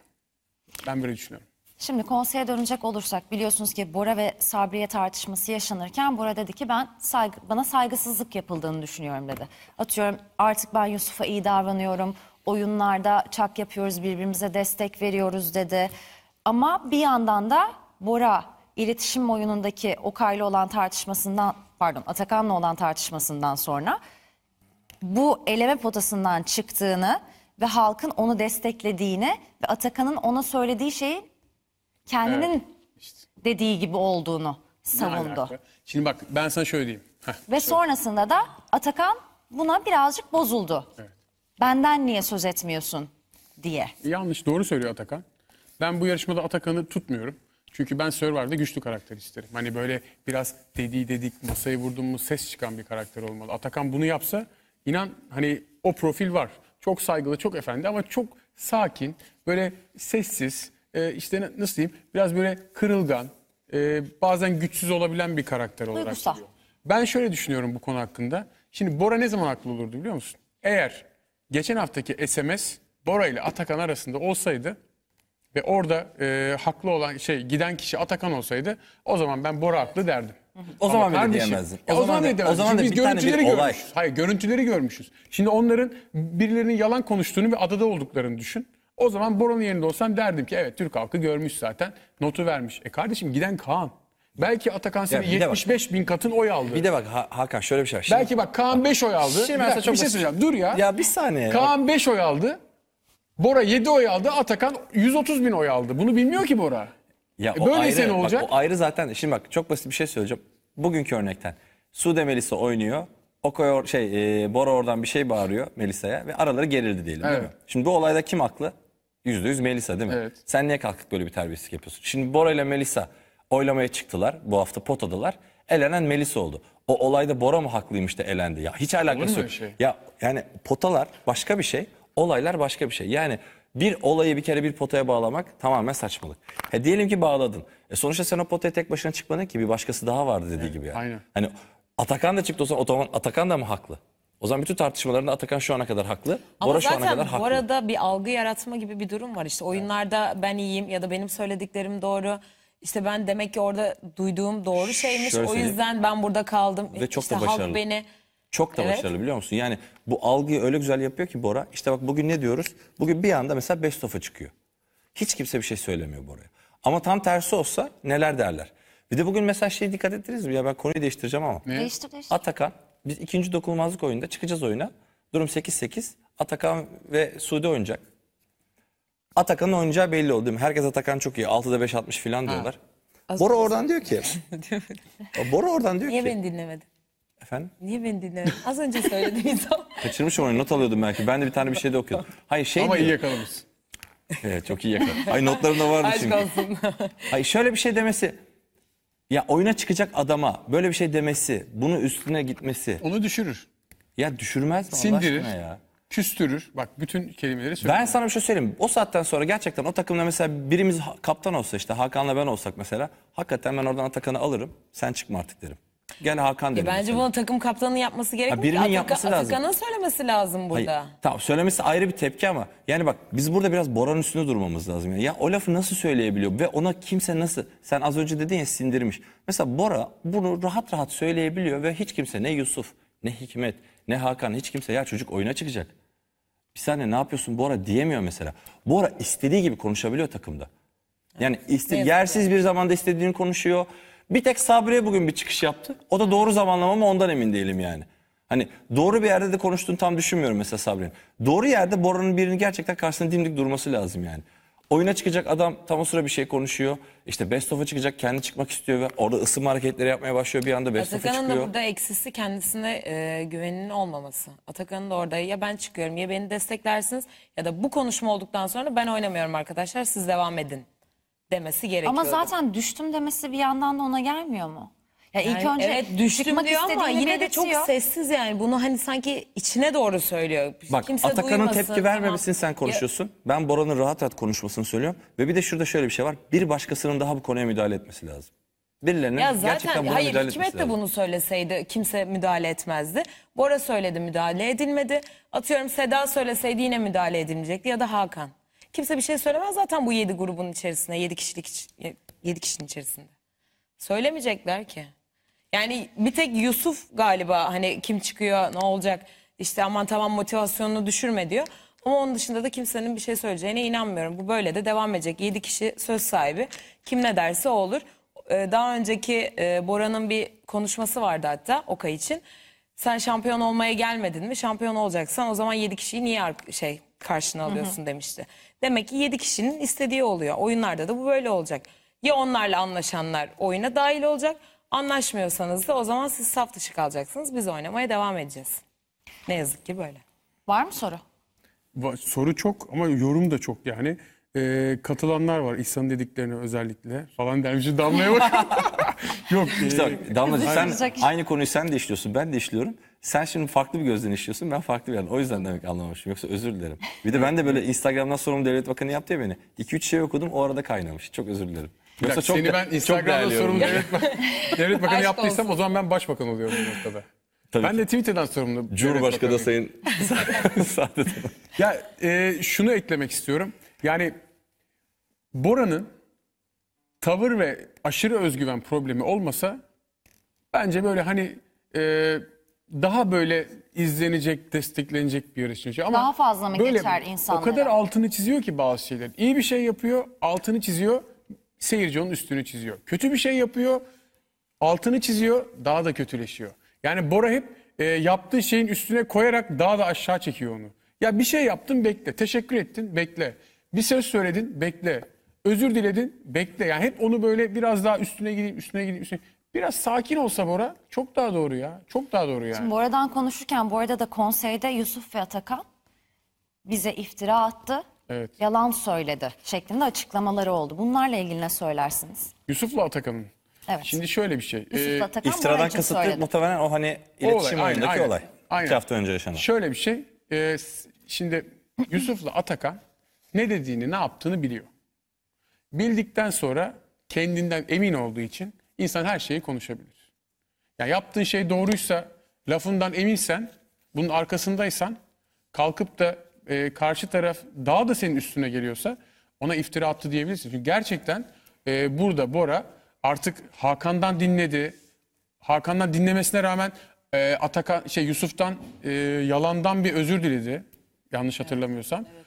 Ben böyle düşünüyorum. Şimdi konseye dönecek olursak biliyorsunuz ki Bora ve Sabriye tartışması yaşanırken Bora dedi ki ben saygı, bana saygısızlık yapıldığını düşünüyorum dedi. Atıyorum artık ben Yusuf'a iyi davranıyorum. Oyunlarda çak yapıyoruz birbirimize destek veriyoruz dedi. Ama bir yandan da Bora iletişim oyunundaki Okay'la olan tartışmasından pardon Atakan'la olan tartışmasından sonra bu eleme potasından çıktığını ve halkın onu desteklediğini ve Atakan'ın ona söylediği şeyin kendinin evet, işte. dediği gibi olduğunu savundu. Şimdi bak ben sana şöyle diyeyim. Heh, ve şöyle. sonrasında da Atakan buna birazcık bozuldu. Evet. Benden niye söz etmiyorsun diye. Yanlış doğru söylüyor Atakan. Ben bu yarışmada Atakan'ı tutmuyorum. Çünkü ben Survivor'da güçlü karakter isterim. Hani böyle biraz dediği dedik, masayı vurdum mu ses çıkan bir karakter olmalı. Atakan bunu yapsa inan hani o profil var. Çok saygılı, çok efendi ama çok sakin, böyle sessiz, e, işte nasıl diyeyim biraz böyle kırılgan, e, bazen güçsüz olabilen bir karakter olarak Duygusal. geliyor. Ben şöyle düşünüyorum bu konu hakkında. Şimdi Bora ne zaman haklı olurdu biliyor musun? Eğer geçen haftaki SMS Bora ile Atakan arasında olsaydı ve orada e, haklı olan şey giden kişi Atakan olsaydı o zaman ben Bora haklı derdim. O Ama zaman bile kardeşim, diyemezdim. O, o zaman, zaman da, o zaman da biz bir görüntüleri tane bir olay. görmüşüz. Hayır görüntüleri görmüşüz. Şimdi onların birilerinin yalan konuştuğunu ve adada olduklarını düşün. O zaman Bora'nın yerinde olsam derdim ki evet Türk halkı görmüş zaten notu vermiş. E kardeşim giden Kaan. Belki Atakan seni bir de 75 bin katın oy aldı. Bir de bak Hakan şöyle bir şey var. Şimdi, Belki bak Kaan 5 oy aldı. Şimdi ben Bir dakika, çok bir şey basit- söyleyeceğim. Dur ya. ya bir saniye. Kaan 5 oy aldı. Bora 7 oy aldı. Atakan 130 bin oy aldı. Bunu bilmiyor ki Bora. Ya e o böyleyse ne olacak? Bak, o ayrı zaten. Şimdi bak çok basit bir şey söyleyeceğim. Bugünkü örnekten. Sude Melisa oynuyor. o koyor şey e, Bora oradan bir şey bağırıyor Melisa'ya ve araları gerildi diyelim evet. değil mi? Şimdi bu olayda kim haklı? Yüzde yüz Melisa değil mi? Evet. Sen niye kalkıp böyle bir terbiyesizlik yapıyorsun? Şimdi Bora ile Melisa oylamaya çıktılar. Bu hafta potadalar. Elenen Melisa oldu. O olayda Bora mı haklıymış da elendi? Ya hiç alakası yok. Şey? Ya yani potalar başka bir şey. Olaylar başka bir şey. Yani bir olayı bir kere bir potaya bağlamak tamamen saçmalık. He diyelim ki bağladın. E sonuçta sen o potaya tek başına çıkmadın ki bir başkası daha vardı dediği evet, gibi yani. Aynen. Hani Atakan da çıktı o zaman Atakan da mı haklı? O zaman bütün tartışmalarında Atakan şu ana kadar haklı. Ama Bora şu ana kadar haklı. bu arada bir algı yaratma gibi bir durum var. işte oyunlarda ben iyiyim ya da benim söylediklerim doğru. İşte ben demek ki orada duyduğum doğru şeymiş. Şöyle o yüzden ben burada kaldım. Ve çok işte da başarılı. halk beni çok da evet. başarılı biliyor musun? Yani bu algıyı öyle güzel yapıyor ki Bora. İşte bak bugün ne diyoruz? Bugün bir anda mesela best of'a çıkıyor. Hiç kimse bir şey söylemiyor Bora'ya. Ama tam tersi olsa neler derler? Bir de bugün mesela şey dikkat ettiniz mi? Ya ben konuyu değiştireceğim ama. Ne? Değiştir, değiştir. Atakan, biz ikinci dokunulmazlık oyunda çıkacağız oyuna. Durum 8-8. Atakan ve Sude oynayacak. Atakan'ın oynayacağı belli oldu değil mi? Herkes Atakan çok iyi. 6'da 5 60 falan diyorlar. Az Bora oradan diyor ki. Bora oradan diyor Niye ki. beni dinlemedin? Efendim? Niye beni dinlemedin? Az önce söyledim zaman. Kaçırmış onu not alıyordum belki. Ben de bir tane bir şey de okuyordum. Hayır şey Ama diyor. iyi yakalamışsın. Evet çok iyi yakaladım. Ay notlarımda vardı Aşk çünkü. olsun. Hayır şöyle bir şey demesi. Ya oyuna çıkacak adama böyle bir şey demesi, bunu üstüne gitmesi. Onu düşürür. Ya düşürmez mi Sindirir. ya? Küstürür. Bak bütün kelimeleri söylüyorum. Ben sana bir şey söyleyeyim. O saatten sonra gerçekten o takımda mesela birimiz ha- kaptan olsa işte Hakan'la ben olsak mesela. Hakikaten ben oradan Atakan'ı alırım. Sen çıkma artık derim. Gene Hakan e, dedim. bence mesela. bunu takım kaptanının yapması gerekmiyor. birinin ki. yapması lazım. Atakan'ın söylemesi lazım Hayır, burada. Tamam söylemesi ayrı bir tepki ama yani bak biz burada biraz Bora'nın üstünde durmamız lazım. Yani. Ya o lafı nasıl söyleyebiliyor ve ona kimse nasıl sen az önce dedin ya sindirmiş. Mesela Bora bunu rahat rahat söyleyebiliyor ve hiç kimse ne Yusuf ne Hikmet ne Hakan hiç kimse ya çocuk oyuna çıkacak. Bir saniye ne yapıyorsun Bora diyemiyor mesela. Bora istediği gibi konuşabiliyor takımda. Yani iste, yersiz bir zamanda istediğini konuşuyor. Bir tek Sabri bugün bir çıkış yaptı. O da doğru zamanlama mı ondan emin değilim yani. Hani doğru bir yerde de konuştuğunu tam düşünmüyorum mesela Sabri'nin. Doğru yerde Bora'nın birini gerçekten karşısında dimdik durması lazım yani. Oyuna çıkacak adam tam o sıra bir şey konuşuyor. İşte best of'a çıkacak kendi çıkmak istiyor ve orada ısınma hareketleri yapmaya başlıyor bir anda best of'a Atakan'ın da burada eksisi kendisine e, güveninin olmaması. Atakan'ın da orada ya ben çıkıyorum ya beni desteklersiniz ya da bu konuşma olduktan sonra ben oynamıyorum arkadaşlar siz devam edin demesi gerekiyordu. Ama zaten düştüm demesi bir yandan da ona gelmiyor mu? Ya yani önce evet, düştüm diyor ama yine de çok sessiz yani. Bunu hani sanki içine doğru söylüyor. Bak Kimse Atakan'ın tepki vermemesini sen konuşuyorsun. Ben Bora'nın rahat rahat konuşmasını söylüyorum. Ve bir de şurada şöyle bir şey var. Bir başkasının daha bu konuya müdahale etmesi lazım. Birilerinin ya zaten, gerçekten buna hayır, müdahale Hikmet de bunu söyleseydi kimse müdahale etmezdi. Bora söyledi müdahale edilmedi. Atıyorum Seda söyleseydi yine müdahale edilmeyecekti ya da Hakan. Kimse bir şey söylemez zaten bu yedi grubun içerisinde, yedi kişilik e, yedi kişinin içerisinde. Söylemeyecekler ki. Yani bir tek Yusuf galiba hani kim çıkıyor ne olacak işte aman tamam motivasyonunu düşürme diyor. Ama onun dışında da kimsenin bir şey söyleyeceğine inanmıyorum. Bu böyle de devam edecek. Yedi kişi söz sahibi. Kim ne derse o olur. E, daha önceki e, Bora'nın bir konuşması vardı hatta Oka için. Sen şampiyon olmaya gelmedin mi? Şampiyon olacaksan o zaman yedi kişiyi niye şey karşına alıyorsun hı hı. demişti. Demek ki 7 kişinin istediği oluyor. Oyunlarda da bu böyle olacak. Ya onlarla anlaşanlar oyuna dahil olacak. Anlaşmıyorsanız da o zaman siz saf dışı kalacaksınız. Biz oynamaya devam edeceğiz. Ne yazık ki böyle. Var mı soru? Va- Soru çok ama yorum da çok yani. Ee, katılanlar var İhsan dediklerini özellikle falan demiş damlaya bak. Yok. e, İşte Damla sen aynı konuyu sen de işliyorsun ben de işliyorum. Sen şimdi farklı bir gözden işliyorsun ben farklı bir yerden. O yüzden demek anlamamışım yoksa özür dilerim. Bir de ben de böyle Instagram'dan sorumlu devlet bakanı yaptı ya beni. 2-3 şey okudum o arada kaynamış. Çok özür dilerim. Yoksa Bak, çok seni ben Instagram'dan sorumlu devlet, bak devlet bakanı yaptıysam olsun. o zaman ben başbakan oluyorum bu noktada. Tabii ben ki. de Twitter'dan sorumlu. Cumhurbaşkanı da Sayın Saadet Ya e, şunu eklemek istiyorum. Yani Bora'nın tavır ve aşırı özgüven problemi olmasa bence böyle hani e, daha böyle izlenecek, desteklenecek bir yarışmacı. Ama Daha fazla mı böyle geçer insanlara? O kadar altını çiziyor ki bazı şeyler. İyi bir şey yapıyor, altını çiziyor, seyirci onun üstünü çiziyor. Kötü bir şey yapıyor, altını çiziyor, daha da kötüleşiyor. Yani Bora hep e, yaptığı şeyin üstüne koyarak daha da aşağı çekiyor onu. Ya bir şey yaptın bekle, teşekkür ettin bekle. Bir söz söyledin bekle. Özür diledin bekle. Yani hep onu böyle biraz daha üstüne gideyim, üstüne gideyim, üstüne Biraz sakin olsa Bora çok daha doğru ya. Çok daha doğru yani. Şimdi Bora'dan konuşurken bu arada da konseyde Yusuf ve Atakan bize iftira attı. Evet. Yalan söyledi şeklinde açıklamaları oldu. Bunlarla ilgili ne söylersiniz? Yusuf'la Atakan'ın. Evet. Şimdi şöyle bir şey. Yusuf'la Ee, Atakan Bora'ya İftiradan çok kasıtlı söyledi. muhtemelen o hani olay, iletişim aynen, oyundaki aynen. olay. Aynen. İki hafta önce yaşanan. Şöyle bir şey. e, s- şimdi Yusuf'la Atakan ne dediğini, ne yaptığını biliyor. Bildikten sonra kendinden emin olduğu için İnsan her şeyi konuşabilir. Ya yani yaptığın şey doğruysa, lafından eminsen, bunun arkasındaysan, kalkıp da e, karşı taraf daha da senin üstüne geliyorsa ona iftira attı diyebilirsin. Çünkü gerçekten e, burada Bora artık Hakan'dan dinledi. Hakan'dan dinlemesine rağmen e, Atakan şey Yusuf'tan e, yalandan bir özür diledi. Yanlış hatırlamıyorsam. Evet,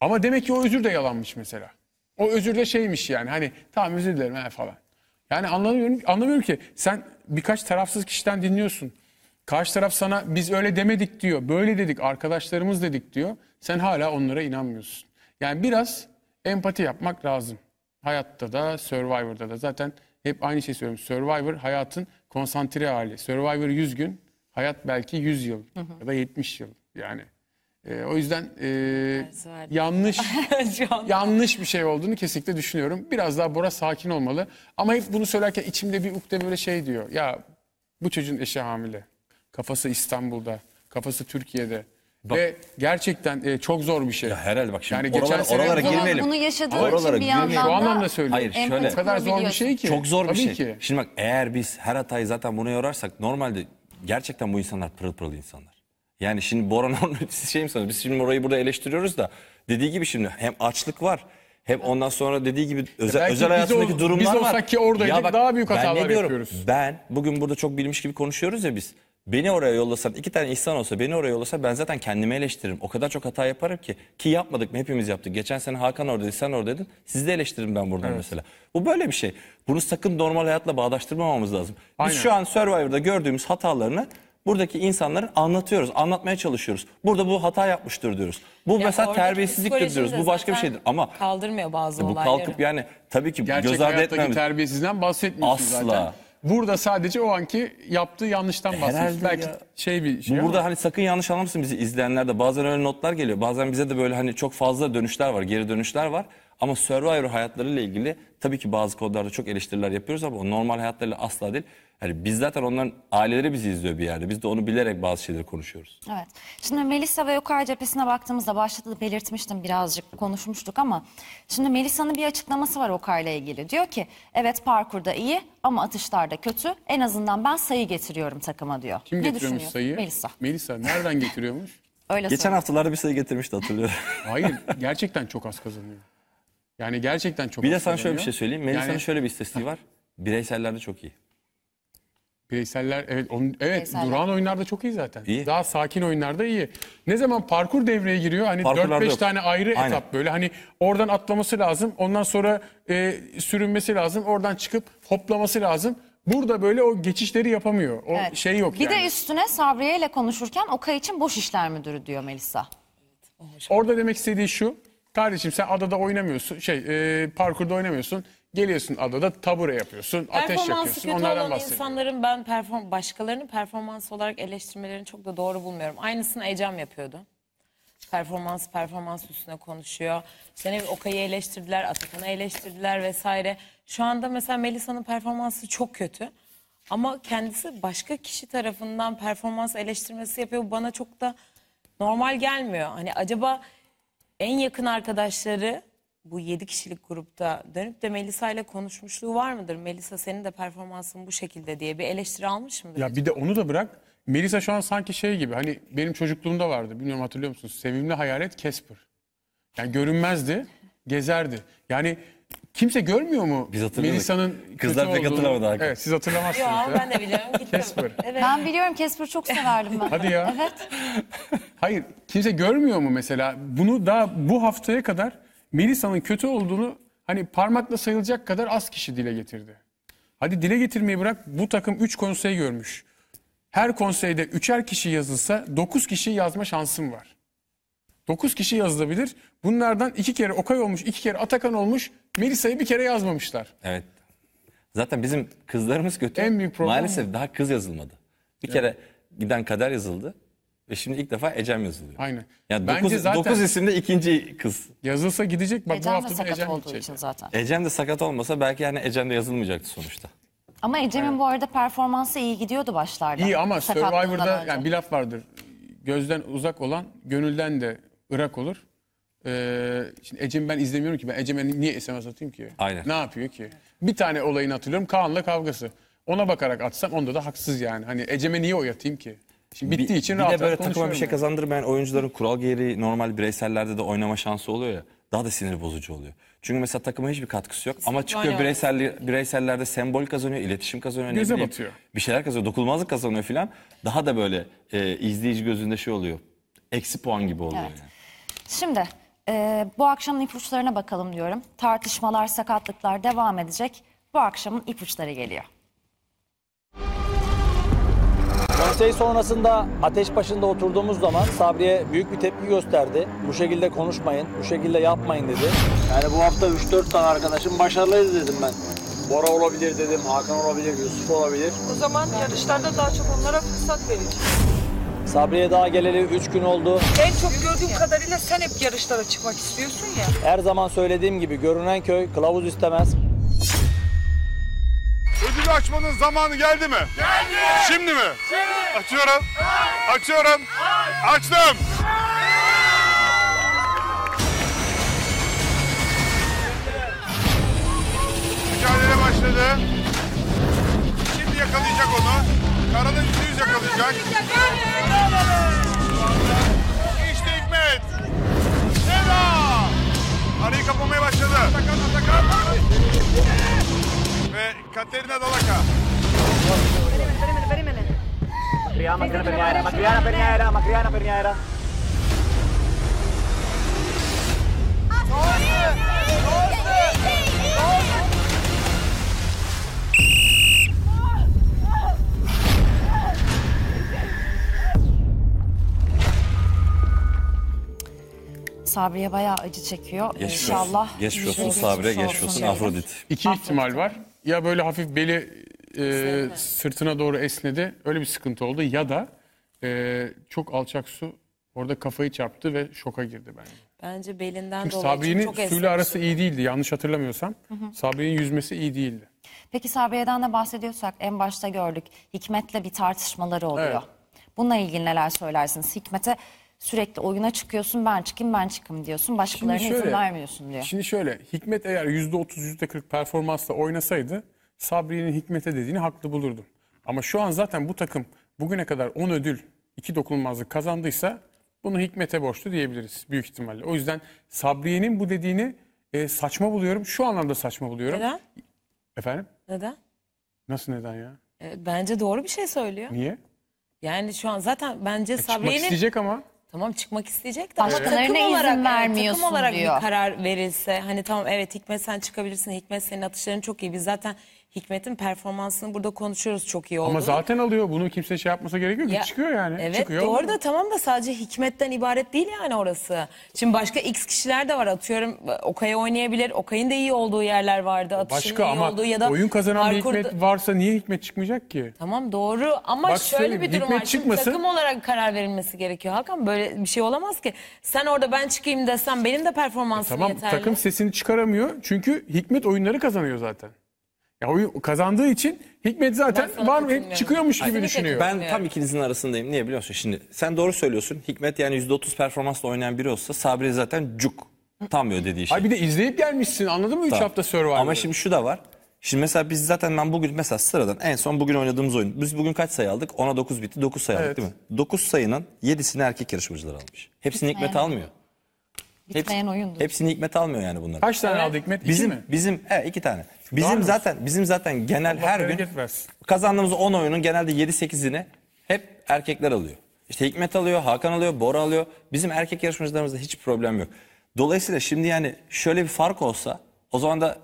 Ama demek ki o özür de yalanmış mesela. O özür de şeymiş yani hani tamam özür dilerim falan. Yani anlamıyorum, anlamıyorum ki sen birkaç tarafsız kişiden dinliyorsun. Karşı taraf sana biz öyle demedik diyor. Böyle dedik arkadaşlarımız dedik diyor. Sen hala onlara inanmıyorsun. Yani biraz empati yapmak lazım. Hayatta da Survivor'da da zaten hep aynı şey söylüyorum. Survivor hayatın konsantre hali. Survivor 100 gün, hayat belki 100 yıl hı hı. ya da 70 yıl yani. E, o yüzden e, yanlış yanlış bir şey olduğunu kesinlikle düşünüyorum. Biraz daha Bora sakin olmalı. Ama hep bunu söylerken içimde bir ukde böyle şey diyor. Ya bu çocuğun eşi hamile. Kafası İstanbul'da, kafası Türkiye'de. Bak- Ve gerçekten e, çok zor bir şey. Ya herhalde bak şimdi Yani geçen oralara, sene- oralara O zaman girmeyelim. bunu yaşadığın için bir girmeyelim. yandan Şu anlamda söylüyorum. Hayır Empati şöyle. O kadar zor bir şey ki. Çok zor bir Tabii şey. Ki. Şimdi bak eğer biz her hatayı zaten buna yorarsak normalde gerçekten bu insanlar pırıl pırıl insanlar. Yani şimdi Boran siz şey mi sanıyorsunuz? Biz şimdi orayı burada eleştiriyoruz da dediği gibi şimdi hem açlık var hem ondan sonra dediği gibi e özel, Belki özel hayatındaki ol- durumlar biz var. olsak ki oradaydık, daha büyük ben hatalar ne diyorum? yapıyoruz. Ben bugün burada çok bilmiş gibi konuşuyoruz ya biz. Beni oraya yollasan, iki tane insan olsa beni oraya yollasa ben zaten kendimi eleştiririm. O kadar çok hata yaparım ki. Ki yapmadık mı hepimiz yaptık. Geçen sene Hakan oradaydı, sen oradaydın. Sizi de eleştiririm ben buradan mesela. Bu böyle bir şey. Bunu sakın normal hayatla bağdaştırmamamız lazım. Biz şu an Survivor'da gördüğümüz hatalarını buradaki insanları anlatıyoruz, anlatmaya çalışıyoruz. Burada bu hata yapmıştır diyoruz. Bu Ya mesela oradaki terbiyesizliktir diyoruz. Bu başka bir şeydir ama Kaldırmıyor bazı e bu olayları. kalkıp yani tabii ki Gerçek göz ardı hayattaki etmemiz. terbiyesizden bahsetmiyorsun Asla. zaten. Burada sadece o anki yaptığı yanlıştan e bahsediyorsun. Herhalde Belki ya. şey bir şey Bu burada hani sakın yanlış anlamasın bizi izleyenler de bazen öyle notlar geliyor. Bazen bize de böyle hani çok fazla dönüşler var, geri dönüşler var. Ama Survivor hayatlarıyla ilgili tabii ki bazı kodlarda çok eleştiriler yapıyoruz ama o normal hayatlarıyla asla değil. Yani biz zaten onların aileleri bizi izliyor bir yerde. Biz de onu bilerek bazı şeyleri konuşuyoruz. Evet. Şimdi Melisa ve Yokay cephesine baktığımızda başta belirtmiştim birazcık konuşmuştuk ama şimdi Melisa'nın bir açıklaması var Okay'la ilgili. Diyor ki evet parkurda iyi ama atışlarda kötü. En azından ben sayı getiriyorum takıma diyor. Kim ne getiriyormuş düşünüyor? Melisa. Melisa nereden getiriyormuş? Öyle Geçen sorayım. haftalarda bir sayı getirmişti hatırlıyorum. Hayır gerçekten çok az kazanıyor. Yani gerçekten çok Bir de sana şöyle bir şey söyleyeyim. Melisa'nın Yani- şöyle bir istatistiği var. Bireysellerde çok iyi. Bireyseller evet onun, evet Bireyseller. durağan oyunlarda çok iyi zaten. İyi. Daha sakin oyunlarda iyi. Ne zaman parkur devreye giriyor hani Parkurlarda 4-5 tane ayrı Aynen. etap böyle hani oradan atlaması lazım. Ondan sonra e, sürünmesi lazım. Oradan çıkıp hoplaması lazım. Burada böyle o geçişleri yapamıyor. O Evet. şey yok bir yani. de üstüne Sabriye ile konuşurken Okay için boş işler müdürü diyor Melisa. Orada demek istediği şu. Kardeşim sen adada oynamıyorsun, şey e, parkurda oynamıyorsun. Geliyorsun adada tabure yapıyorsun, ateş yapıyorsun. Onlardan olan bahsediyorum. insanların ben perform başkalarının performans olarak eleştirmelerini çok da doğru bulmuyorum. Aynısını Ecem yapıyordu. Performans performans üstüne konuşuyor. Seni ne bileyim, Okay'ı eleştirdiler, Atakan'ı eleştirdiler vesaire. Şu anda mesela Melisa'nın performansı çok kötü. Ama kendisi başka kişi tarafından performans eleştirmesi yapıyor. Bana çok da normal gelmiyor. Hani acaba en yakın arkadaşları bu 7 kişilik grupta dönüp de Melisa ile konuşmuşluğu var mıdır? Melisa senin de performansın bu şekilde diye bir eleştiri almış mıdır? Ya bir de onu da bırak. Melisa şu an sanki şey gibi hani benim çocukluğumda vardı bilmiyorum hatırlıyor musunuz? Sevimli hayalet Casper. Yani görünmezdi, gezerdi. Yani Kimse görmüyor mu Biz hatırladık. Melisa'nın Kızlar pek olduğunu? hatırlamadı Hakan. Evet siz hatırlamazsınız. Yok ya. ben de biliyorum Kesper. Evet. Ben biliyorum Kesper çok severdim ben. Hadi ya. Evet. Hayır kimse görmüyor mu mesela? Bunu daha bu haftaya kadar Melisa'nın kötü olduğunu hani parmakla sayılacak kadar az kişi dile getirdi. Hadi dile getirmeyi bırak bu takım 3 konsey görmüş. Her konseyde üçer kişi yazılsa 9 kişi yazma şansım var. 9 kişi yazılabilir. Bunlardan 2 kere Okay olmuş, 2 kere Atakan olmuş, Melisa'yı bir kere yazmamışlar. Evet. Zaten bizim kızlarımız kötü. En büyük problem Maalesef bu. daha kız yazılmadı. Bir kere giden kader yazıldı. Ve şimdi ilk defa Ecem yazılıyor. Aynen. Yani Bence 9, zaten- isimde ikinci kız. Yazılsa gidecek. Bak Ecem de hafta sakat Ecem olduğu için zaten. Ecem de sakat olmasa belki yani Ecem de yazılmayacaktı sonuçta. Ama Ecem'in bu arada performansı iyi gidiyordu başlarda. İyi ama Survivor'da yani bir laf vardır. Gözden uzak olan gönülden de ırak olur. Ee, şimdi Ecem'i ben izlemiyorum ki. Ben Ecem'e niye SMS atayım ki? Aynen. Ne yapıyor ki? Bir tane olayını hatırlıyorum. Kaan'la kavgası. Ona bakarak atsam onda da haksız yani. Hani Ecem'e niye oy atayım ki? Şimdi bittiği için bir rahat de böyle takıma bir şey yani. kazandırmayan oyuncuların kural geri normal bireysellerde de oynama şansı oluyor ya. Daha da sinir bozucu oluyor. Çünkü mesela takıma hiçbir katkısı yok ama çıkıyor bireysel bireysellerde sembol kazanıyor, iletişim kazanıyor, ne Göze bileyim, batıyor. bir şeyler kazanıyor, dokunulmazlık kazanıyor filan. Daha da böyle e, izleyici gözünde şey oluyor. Eksi puan gibi oluyor. Evet. yani. Şimdi ee, bu akşamın ipuçlarına bakalım diyorum. Tartışmalar, sakatlıklar devam edecek. Bu akşamın ipuçları geliyor. Konsey sonrasında ateş başında oturduğumuz zaman Sabri'ye büyük bir tepki gösterdi. Bu şekilde konuşmayın, bu şekilde yapmayın dedi. Yani bu hafta 3-4 tane arkadaşım başarılıydı dedim ben. Bora olabilir dedim, Hakan olabilir, Yusuf olabilir. O zaman yarışlarda daha çok onlara fırsat vereceğiz. Sabriye daha geleli 3 gün oldu. En çok gördüğüm kadarıyla sen hep yarışlara çıkmak istiyorsun ya. Her zaman söylediğim gibi görünen köy kılavuz istemez. Ödülü açmanın zamanı geldi mi? Geldi. Şimdi mi? Şimdi. Açıyorum. Aç. Açıyorum. Aç. Açtım. Mücadele başladı. Şimdi yakalayacak onu. Karada yüzüyor. Κρατήστε ο Κοβδουκάκης. Οι στιγμές. Ένα. Αρίκα από μέβα σε δά. Τα κάνω, τα κάνω. Ε, Κατέρινα Δαλακά. Περίμενε, περίμενε, περίμενε. Μακριά να παίρνει αέρα, μακριά να παίρνει αέρα, μακριά να παίρνει αέρα. Sabriye bayağı acı çekiyor. Geçmiş İnşallah. Geçmiş olsun Geçmiş Sabriye, olsun geçmiş olsun diyelim. Afrodit. İki ihtimal var. Ya böyle hafif beli e, sırtına doğru esnedi. Öyle bir sıkıntı oldu. Ya da e, çok alçak su orada kafayı çarptı ve şoka girdi bence. Bence belinden Çünkü dolayı Sabri'nin çok Sabri'nin suyla arası iyi değildi. Yanlış hatırlamıyorsam. Sabri'nin yüzmesi iyi değildi. Peki Sabriye'den de bahsediyorsak en başta gördük. Hikmet'le bir tartışmaları oluyor. Evet. Bununla ilgili neler söylersiniz? Hikmet'e sürekli oyuna çıkıyorsun ben çıkayım ben çıkayım diyorsun. Başkalarına şöyle, izin vermiyorsun diyor. Şimdi şöyle Hikmet eğer %30 %40 performansla oynasaydı Sabri'nin Hikmet'e dediğini haklı bulurdum. Ama şu an zaten bu takım bugüne kadar 10 ödül 2 dokunulmazlık kazandıysa bunu Hikmet'e borçlu diyebiliriz büyük ihtimalle. O yüzden Sabriye'nin bu dediğini e, saçma buluyorum. Şu anlamda saçma buluyorum. Neden? Efendim? Neden? Nasıl neden ya? E, bence doğru bir şey söylüyor. Niye? Yani şu an zaten bence e, Sabriye'nin... isteyecek ama. Tamam çıkmak isteyecek de ama Başkalarına takım izin olarak, vermiyorsun takım olarak diyor. bir karar verilse hani tamam evet Hikmet sen çıkabilirsin Hikmet senin atışların çok iyi biz zaten Hikmet'in performansını burada konuşuyoruz çok iyi oldu. Ama zaten alıyor bunu kimse şey yapmasa gerekiyor yok ya, çıkıyor yani. Evet Çıkıyor doğru da tamam da sadece Hikmet'ten ibaret değil yani orası. Şimdi başka x kişiler de var atıyorum Okay oynayabilir. Okay'ın da iyi olduğu yerler vardı. Atışın başka iyi ama olduğu ya da oyun kazanan parkurda... bir Hikmet varsa niye Hikmet çıkmayacak ki? Tamam doğru ama Bak, şöyle bir durum Hikmet var. Çıkmasın... takım olarak karar verilmesi gerekiyor Hakan böyle bir şey olamaz ki. Sen orada ben çıkayım desem benim de performansım e, tamam, yeterli. Tamam takım sesini çıkaramıyor çünkü Hikmet oyunları kazanıyor zaten. Ya oyun kazandığı için Hikmet zaten var mı çıkıyormuş gibi Kesinlikle düşünüyor. Ben tam ikinizin arasındayım. Niye biliyor musun? Şimdi sen doğru söylüyorsun. Hikmet yani %30 performansla oynayan biri olsa Sabri zaten cuk. Tam böyle dediği şey. Ay bir de izleyip gelmişsin anladın mı 3 hafta Survivor'ı? Ama şimdi şu da var. Şimdi mesela biz zaten ben bugün mesela sıradan en son bugün oynadığımız oyun. Biz bugün kaç sayı aldık? 10'a 9 bitti. 9 sayı aldık Evet. değil mi? 9 sayının 7'sini erkek yarışmacılar almış. Hepsini Hikmet almıyor. Bitmeyen Hepsi, oyundur. Hepsini Hikmet almıyor yani bunları. Kaç tane aldı Hikmet? İki Bizim mi? bizim evet iki tane. Bizim mı? zaten bizim zaten genel Allah her gün bereket kazandığımız 10 oyunun genelde 7-8'ini hep erkekler alıyor. İşte Hikmet alıyor, Hakan alıyor, Bora alıyor. Bizim erkek yarışmacılarımızda hiç problem yok. Dolayısıyla şimdi yani şöyle bir fark olsa o zaman da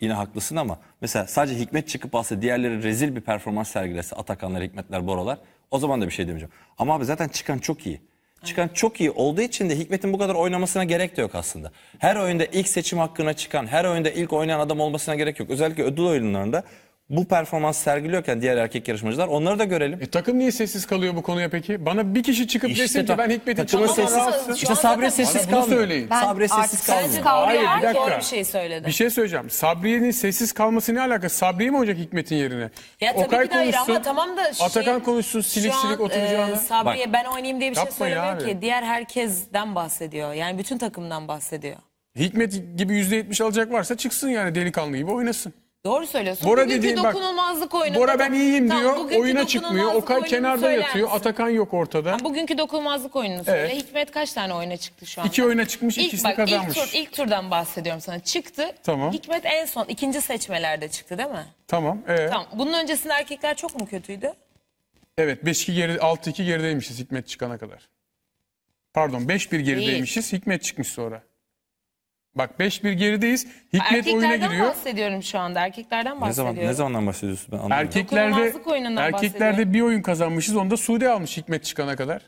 yine haklısın ama mesela sadece Hikmet çıkıp alsa diğerleri rezil bir performans sergilese Atakanlar, Hikmetler, Boralar o zaman da bir şey demeyeceğim. Ama abi zaten çıkan çok iyi çıkan çok iyi olduğu için de Hikmet'in bu kadar oynamasına gerek de yok aslında. Her oyunda ilk seçim hakkına çıkan, her oyunda ilk oynayan adam olmasına gerek yok. Özellikle ödül oyunlarında bu performans sergiliyorken diğer erkek yarışmacılar onları da görelim. E, takım niye sessiz kalıyor bu konuya peki? Bana bir kişi çıkıp İşte desin ki ben Hikmet'in takımın sessiz- rahatsız. işte Sabri sessiz Bana bunu söyleyin. Ben Sabri sessiz artık kalmıyor. Hayır, bir dakika. doğru bir şey söyledi. Bir şey söyleyeceğim. Sabri'nin sessiz kalması ne alaka? Sabri mi olacak Hikmet'in yerine? Ya tabii ki de hayır ama tamam da şey- Atakan konuşsun silik şu an, silik oturacağına. e, Sabriye ben oynayayım diye bir şey Yapma söylemiyor abi. ki. Diğer herkesten bahsediyor. Yani bütün takımdan bahsediyor. Hikmet gibi %70 alacak varsa çıksın yani delikanlı gibi oynasın. Doğru söylüyorsun. Bora Bugünkü dediğim bak, dokunulmazlık oyununda. Bora ben iyiyim tamam, diyor. Oyuna çıkmıyor. Okay kenarda yatıyor. Atakan yok ortada. Ha, bugünkü dokunulmazlık oyununu söyle. Evet. Hikmet kaç tane oyuna çıktı şu an? İki oyuna çıkmış, İlk ikisini bak, kazanmış. Ilk, tur, ilk turdan bahsediyorum sana. Çıktı. Tamam. Hikmet en son ikinci seçmelerde çıktı değil mi? Tamam. Ee? Tamam. Bunun öncesinde erkekler çok mu kötüydü? Evet. 5-2 geri 6-2 gerideymişiz Hikmet çıkana kadar. Pardon 5-1 gerideymişiz. Hikmet çıkmış sonra. Bak 5-1 gerideyiz. Hikmet oyuna Erkeklerden giriyor. bahsediyorum şu anda. Erkeklerden Ne zaman ne zamandan bahsediyorsun ben anlamıyorum. Erkeklerde Dokunulmazlık oyunundan erkeklerde bir oyun kazanmışız. Onda Sude almış Hikmet çıkana kadar.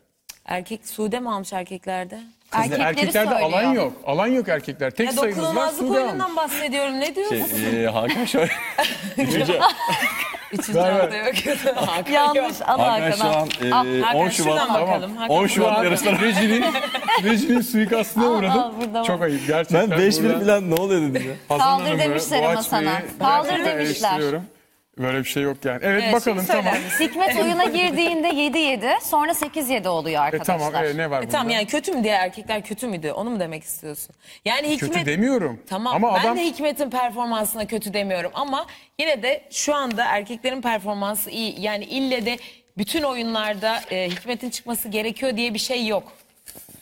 Erkek Sude mi almış erkeklerde? Erkekleri erkeklerde söylüyor. alan yok. Alan yok erkekler. Tek sayımız var dokunulmazlık Sude almış. oyunundan bahsediyorum. Ne şey, diyorsun? Şey, e, Hakan şöyle. İçimizde de yok. Yanlış al Hakan şu Hakan'a. an e, Ah, Hakan, 10 Şubat şuradan tamam. bakalım. Hakan, 10 Şubat yarışları. Rejinin, rejinin suikastına Al, Çok ayıp gerçekten. Ben 5 bin burada- falan ne oluyor dedim ya. Hazırlanın Saldır böyle. demişler ama sana. Saldır demişler. Böyle bir şey yok yani. Evet, Evet, bakalım tamam. Hikmet oyuna girdiğinde 7-7 sonra 8-7 oluyor E, arkadaşlar. tamam e, ne var E tamam yani kötü mü diye erkekler kötü müydü? Onu mu demek istiyorsun? Yani Kötü hikmet... demiyorum. Tamam Ama ben adam de Hikmet'in performansına kötü demiyorum ama yine de şu anda erkeklerin performansı iyi. Yani ille de bütün oyunlarda e, Hikmet'in çıkması gerekiyor diye bir şey yok.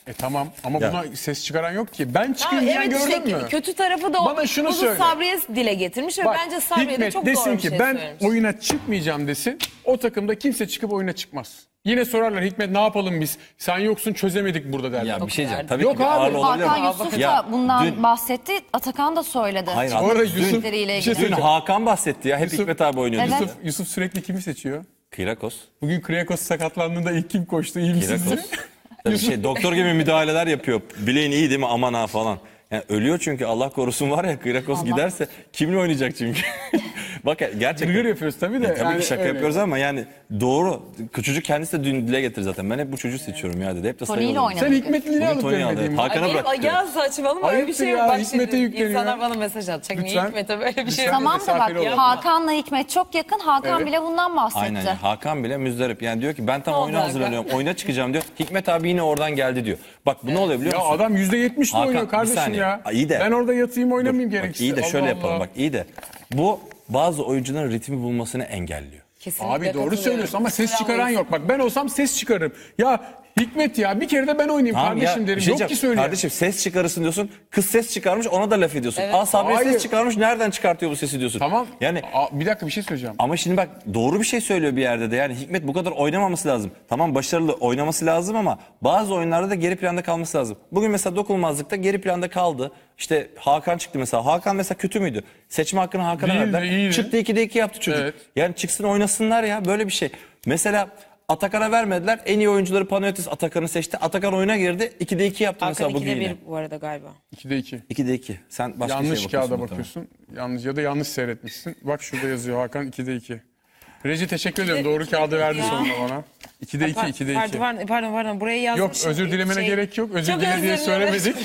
E tamam ama Ya. buna ses çıkaran yok ki. Ben çıkayım diyen evet gördün işte mü? kötü tarafı da o. Bana şunu Bunu söyle. Sabriye dile getirmiş ve Bak, bence Sabriye de Hikmet çok desin doğru bir ki şey ben söylemiş. oyuna çıkmayacağım desin. O takımda kimse çıkıp oyuna çıkmaz. Yine sorarlar Hikmet ne yapalım biz? Sen yoksun çözemedik burada derler. Ya bir şey diyeceğim. Tabii Yok ki bir abi, Hakan Yusuf da Ya bundan dün- bahsetti. Atakan da söyledi. Hayır, Bu arada Yusuf, bir şey Dün Hakan bahsetti ya. Hep Yusuf- Hikmet abi oynuyordu. Evet. Yusuf, Yusuf sürekli kimi seçiyor? Kırakos. Bugün Kriakos sakatlandığında ilk kim koştu iyi misiniz? Kırakos. Tabii şey doktor gibi müdahaleler yapıyor. Bileğin iyi değil mi aman ha falan. Yani ölüyor çünkü Allah korusun var ya Kırakos Allah. giderse kimle oynayacak çünkü? Bak gerçekten. Gülür yapıyoruz tabii de. E, tabii yani ki şaka öyle. yapıyoruz ama yani doğru. Çocuk kendisi de dün dile getir zaten. Ben hep bu çocuğu seçiyorum ya dedi. Hep de Tony'yle oynadı. Sen Hikmetli'ni alıp vermediğin. Hakan'a bırak. Ya saçmalama öyle bir şey yok. Bak Hikmet'e yükleniyor. İnsanlar bana mesaj atacak. Niye Hikmet'e böyle bir şey yok? Tamam da bak Hakan'la Hikmet çok yakın. Hakan bile bundan bahsetti. Aynen yani. Hakan bile müzdarip. Yani diyor ki ben tam oyuna hazırlanıyorum. Oyuna çıkacağım diyor. Hikmet abi yine oradan geldi diyor. Bak bu ne oluyor biliyor musun? Ya adam %70'le oynuyor kardeşim ya. İyi de. Ben orada yatayım oynamayayım Bak, gerekirse. iyi de Allah şöyle yapalım bak iyi de. Bu bazı oyuncuların ritmi bulmasını engelliyor. Kesinlikle Abi doğru söylüyorsun ama ses çıkaran yok. Bak ben olsam ses çıkarırım. Ya Hikmet ya bir kere de ben oynayayım Tamam kardeşim ya, şey derim. şey Yok ki söylüyor. Kardeşim ses çıkarırsın diyorsun. Kız ses çıkarmış ona da laf ediyorsun. Aa Sabri ses çıkarmış nereden çıkartıyor bu sesi diyorsun. Tamam. Yani Aa, bir dakika bir şey söyleyeceğim. ama şimdi bak doğru bir şey söylüyor bir yerde de. Yani Hikmet bu kadar oynamaması lazım. Tamam başarılı oynaması lazım ama bazı oyunlarda da geri planda kalması lazım. Bugün mesela dokunmazlıkta geri planda kaldı. İşte Hakan çıktı mesela. Hakan mesela kötü müydü? Seçme hakkını Hakan'a Değildi, verdiler. iyiydi. Çıktı 2'de 2 yaptı çocuk. Evet. Yani çıksın oynasınlar ya böyle bir şey. Mesela Atakan'a vermediler. En iyi oyuncuları Panayotis Atakan'ı seçti. Atakan oyuna girdi. 2'de 2 yaptı Hakan mesela bugün 2'de yine. 1 bu arada galiba. 2'de 2. 2'de 2. Sen başka Yanlış şeye bakıyorsun. kağıda bakıyorsun. Yanlış ya da yanlış seyretmişsin. Bak şurada yazıyor Hakan 2'de 2. Reji teşekkür ediyorum. Doğru kağıdı verdi sonunda bana. 2'de 2, 2'de 2. Pardon, pardon, pardon, pardon. Buraya Yok özür dilemene Şey- gerek yok. Özür dile diye söylemedik.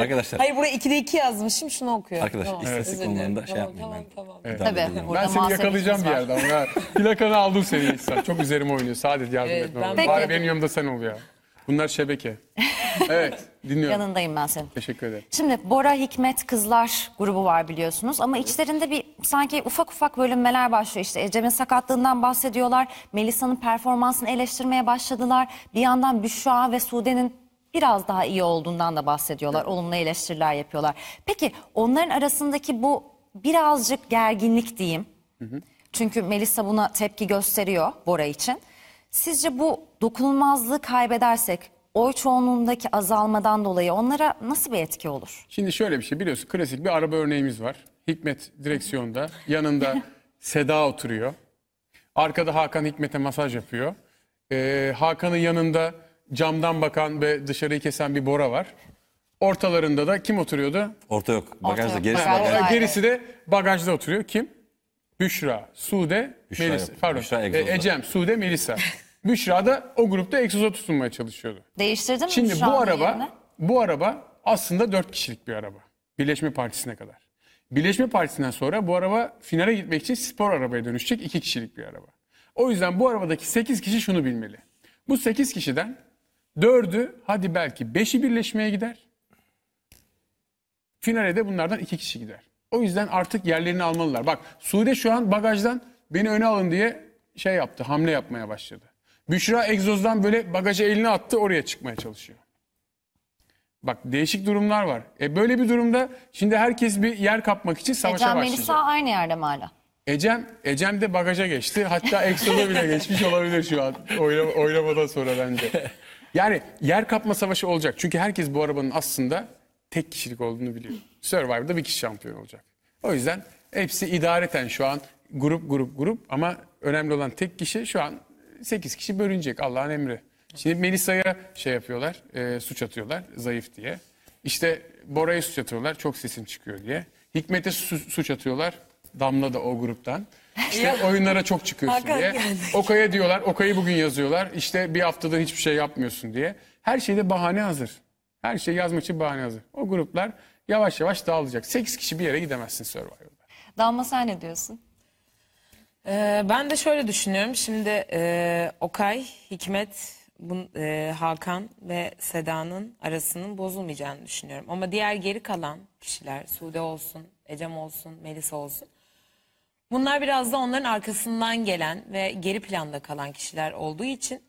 Arkadaşlar. Hayır buraya 2'de 2 yazmışım şunu okuyorum. Arkadaşlar Tamam, istatistik özür dilerim. konularında şey Tamam, yapmayın tamam, ben. tamam. Evet. Tabii. Ben seni yakalayacağım bir yerden. Ya, plakanı aldım seni Çok üzerim oynuyor. Sadece yardım Evet, etme. ben- Bari benim yanımda sen ol ya. Bunlar şebeke. Evet, dinliyorum. Yanındayım ben senin. Teşekkür ederim. Şimdi Bora Hikmet Kızlar grubu var biliyorsunuz ama içlerinde bir sanki ufak ufak bölünmeler başlıyor işte. Ecem'in sakatlığından bahsediyorlar. Melisa'nın performansını eleştirmeye başladılar. Bir yandan Büşra ve Sude'nin biraz daha iyi olduğundan da bahsediyorlar. Evet. Olumlu eleştiriler yapıyorlar. Peki onların arasındaki bu birazcık gerginlik diyeyim. Hı hı. Çünkü Melisa buna tepki gösteriyor Bora için. Sizce bu dokunulmazlığı kaybedersek oy çoğunluğundaki azalmadan dolayı onlara nasıl bir etki olur? Şimdi şöyle bir şey biliyorsun klasik bir araba örneğimiz var. Hikmet direksiyonda yanında Seda oturuyor. Arkada Hakan Hikmet'e masaj yapıyor. Ee, Hakan'ın yanında camdan bakan ve dışarıyı kesen bir Bora var. Ortalarında da kim oturuyordu? Orta yok. Bagajda yok. gerisi Bagaj- Bagajda. Gerisi de bagajda oturuyor. Kim? Büşra, Sude, Büşra Melisa. yok. Pardon. Büşra egzozda. E, ee, Ecem, Sude, Melisa. Büşra da o grupta egzoza tutunmaya çalışıyordu. Değiştirdin mi Şimdi bu araba yerine? bu araba aslında 4 kişilik bir araba. Birleşme Partisi'ne kadar. Birleşme Partisi'nden sonra bu araba finale gitmek için spor arabaya dönüşecek 2 kişilik bir araba. O yüzden bu arabadaki 8 kişi şunu bilmeli. Bu 8 kişiden 4'ü hadi belki 5'i birleşmeye gider. Finale de bunlardan 2 kişi gider. O yüzden artık yerlerini almalılar. Bak Sude şu an bagajdan beni öne alın diye şey yaptı, hamle yapmaya başladı. Büşra egzozdan böyle bagaja elini attı oraya çıkmaya çalışıyor. Bak değişik durumlar var. E böyle bir durumda şimdi herkes bir yer kapmak için savaşa Ecem başlayacak. Melisa aynı yerde mi hala? Ecem, Ecem de bagaja geçti. Hatta egzoza bile geçmiş olabilir şu an. Oynama, oynamadan sonra bence. Yani yer kapma savaşı olacak. Çünkü herkes bu arabanın aslında tek kişilik olduğunu biliyor. Survivor'da bir kişi şampiyon olacak. O yüzden hepsi idareten şu an grup grup grup ama önemli olan tek kişi şu an 8 kişi bölünecek Allah'ın emri. Şimdi Melisa'ya şey yapıyorlar, e, suç atıyorlar zayıf diye. İşte Bora'ya suç atıyorlar çok sesim çıkıyor diye. Hikmet'e su, suç atıyorlar Damla da o gruptan. İşte oyunlara çok çıkıyorsun diye. Okay'a diyorlar, Okay'ı bugün yazıyorlar. İşte bir haftadır hiçbir şey yapmıyorsun diye. Her şeyde bahane hazır. Her şey yazmak için bahane hazır. O gruplar yavaş yavaş dağılacak. 8 kişi bir yere gidemezsin Survivor'da. Damla sen ne diyorsun? Ee, ben de şöyle düşünüyorum. Şimdi e, Okay, Hikmet, bun, e, Hakan ve Seda'nın arasının bozulmayacağını düşünüyorum. Ama diğer geri kalan kişiler, Sude olsun, Ecem olsun, Melis olsun. Bunlar biraz da onların arkasından gelen ve geri planda kalan kişiler olduğu için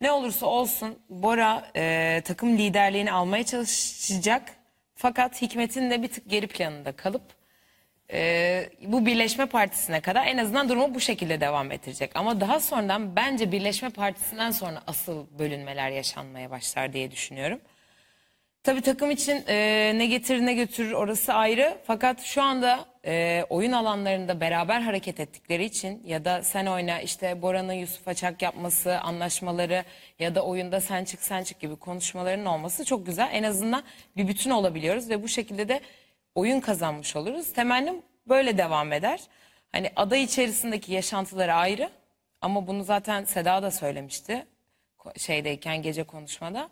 ne olursa olsun Bora e, takım liderliğini almaya çalışacak. Fakat Hikmet'in de bir tık geri planında kalıp e, bu Birleşme Partisi'ne kadar en azından durumu bu şekilde devam ettirecek. Ama daha sonradan bence Birleşme Partisi'nden sonra asıl bölünmeler yaşanmaya başlar diye düşünüyorum. Tabii takım için e, ne getirir ne götürür orası ayrı. Fakat şu anda e, oyun alanlarında beraber hareket ettikleri için ya da sen oyna işte Bora'nın Yusuf Açak yapması, anlaşmaları ya da oyunda sen çık sen çık gibi konuşmaların olması çok güzel. En azından bir bütün olabiliyoruz ve bu şekilde de oyun kazanmış oluruz. Temennim böyle devam eder. Hani aday içerisindeki yaşantıları ayrı ama bunu zaten Seda da söylemişti şeydeyken gece konuşmada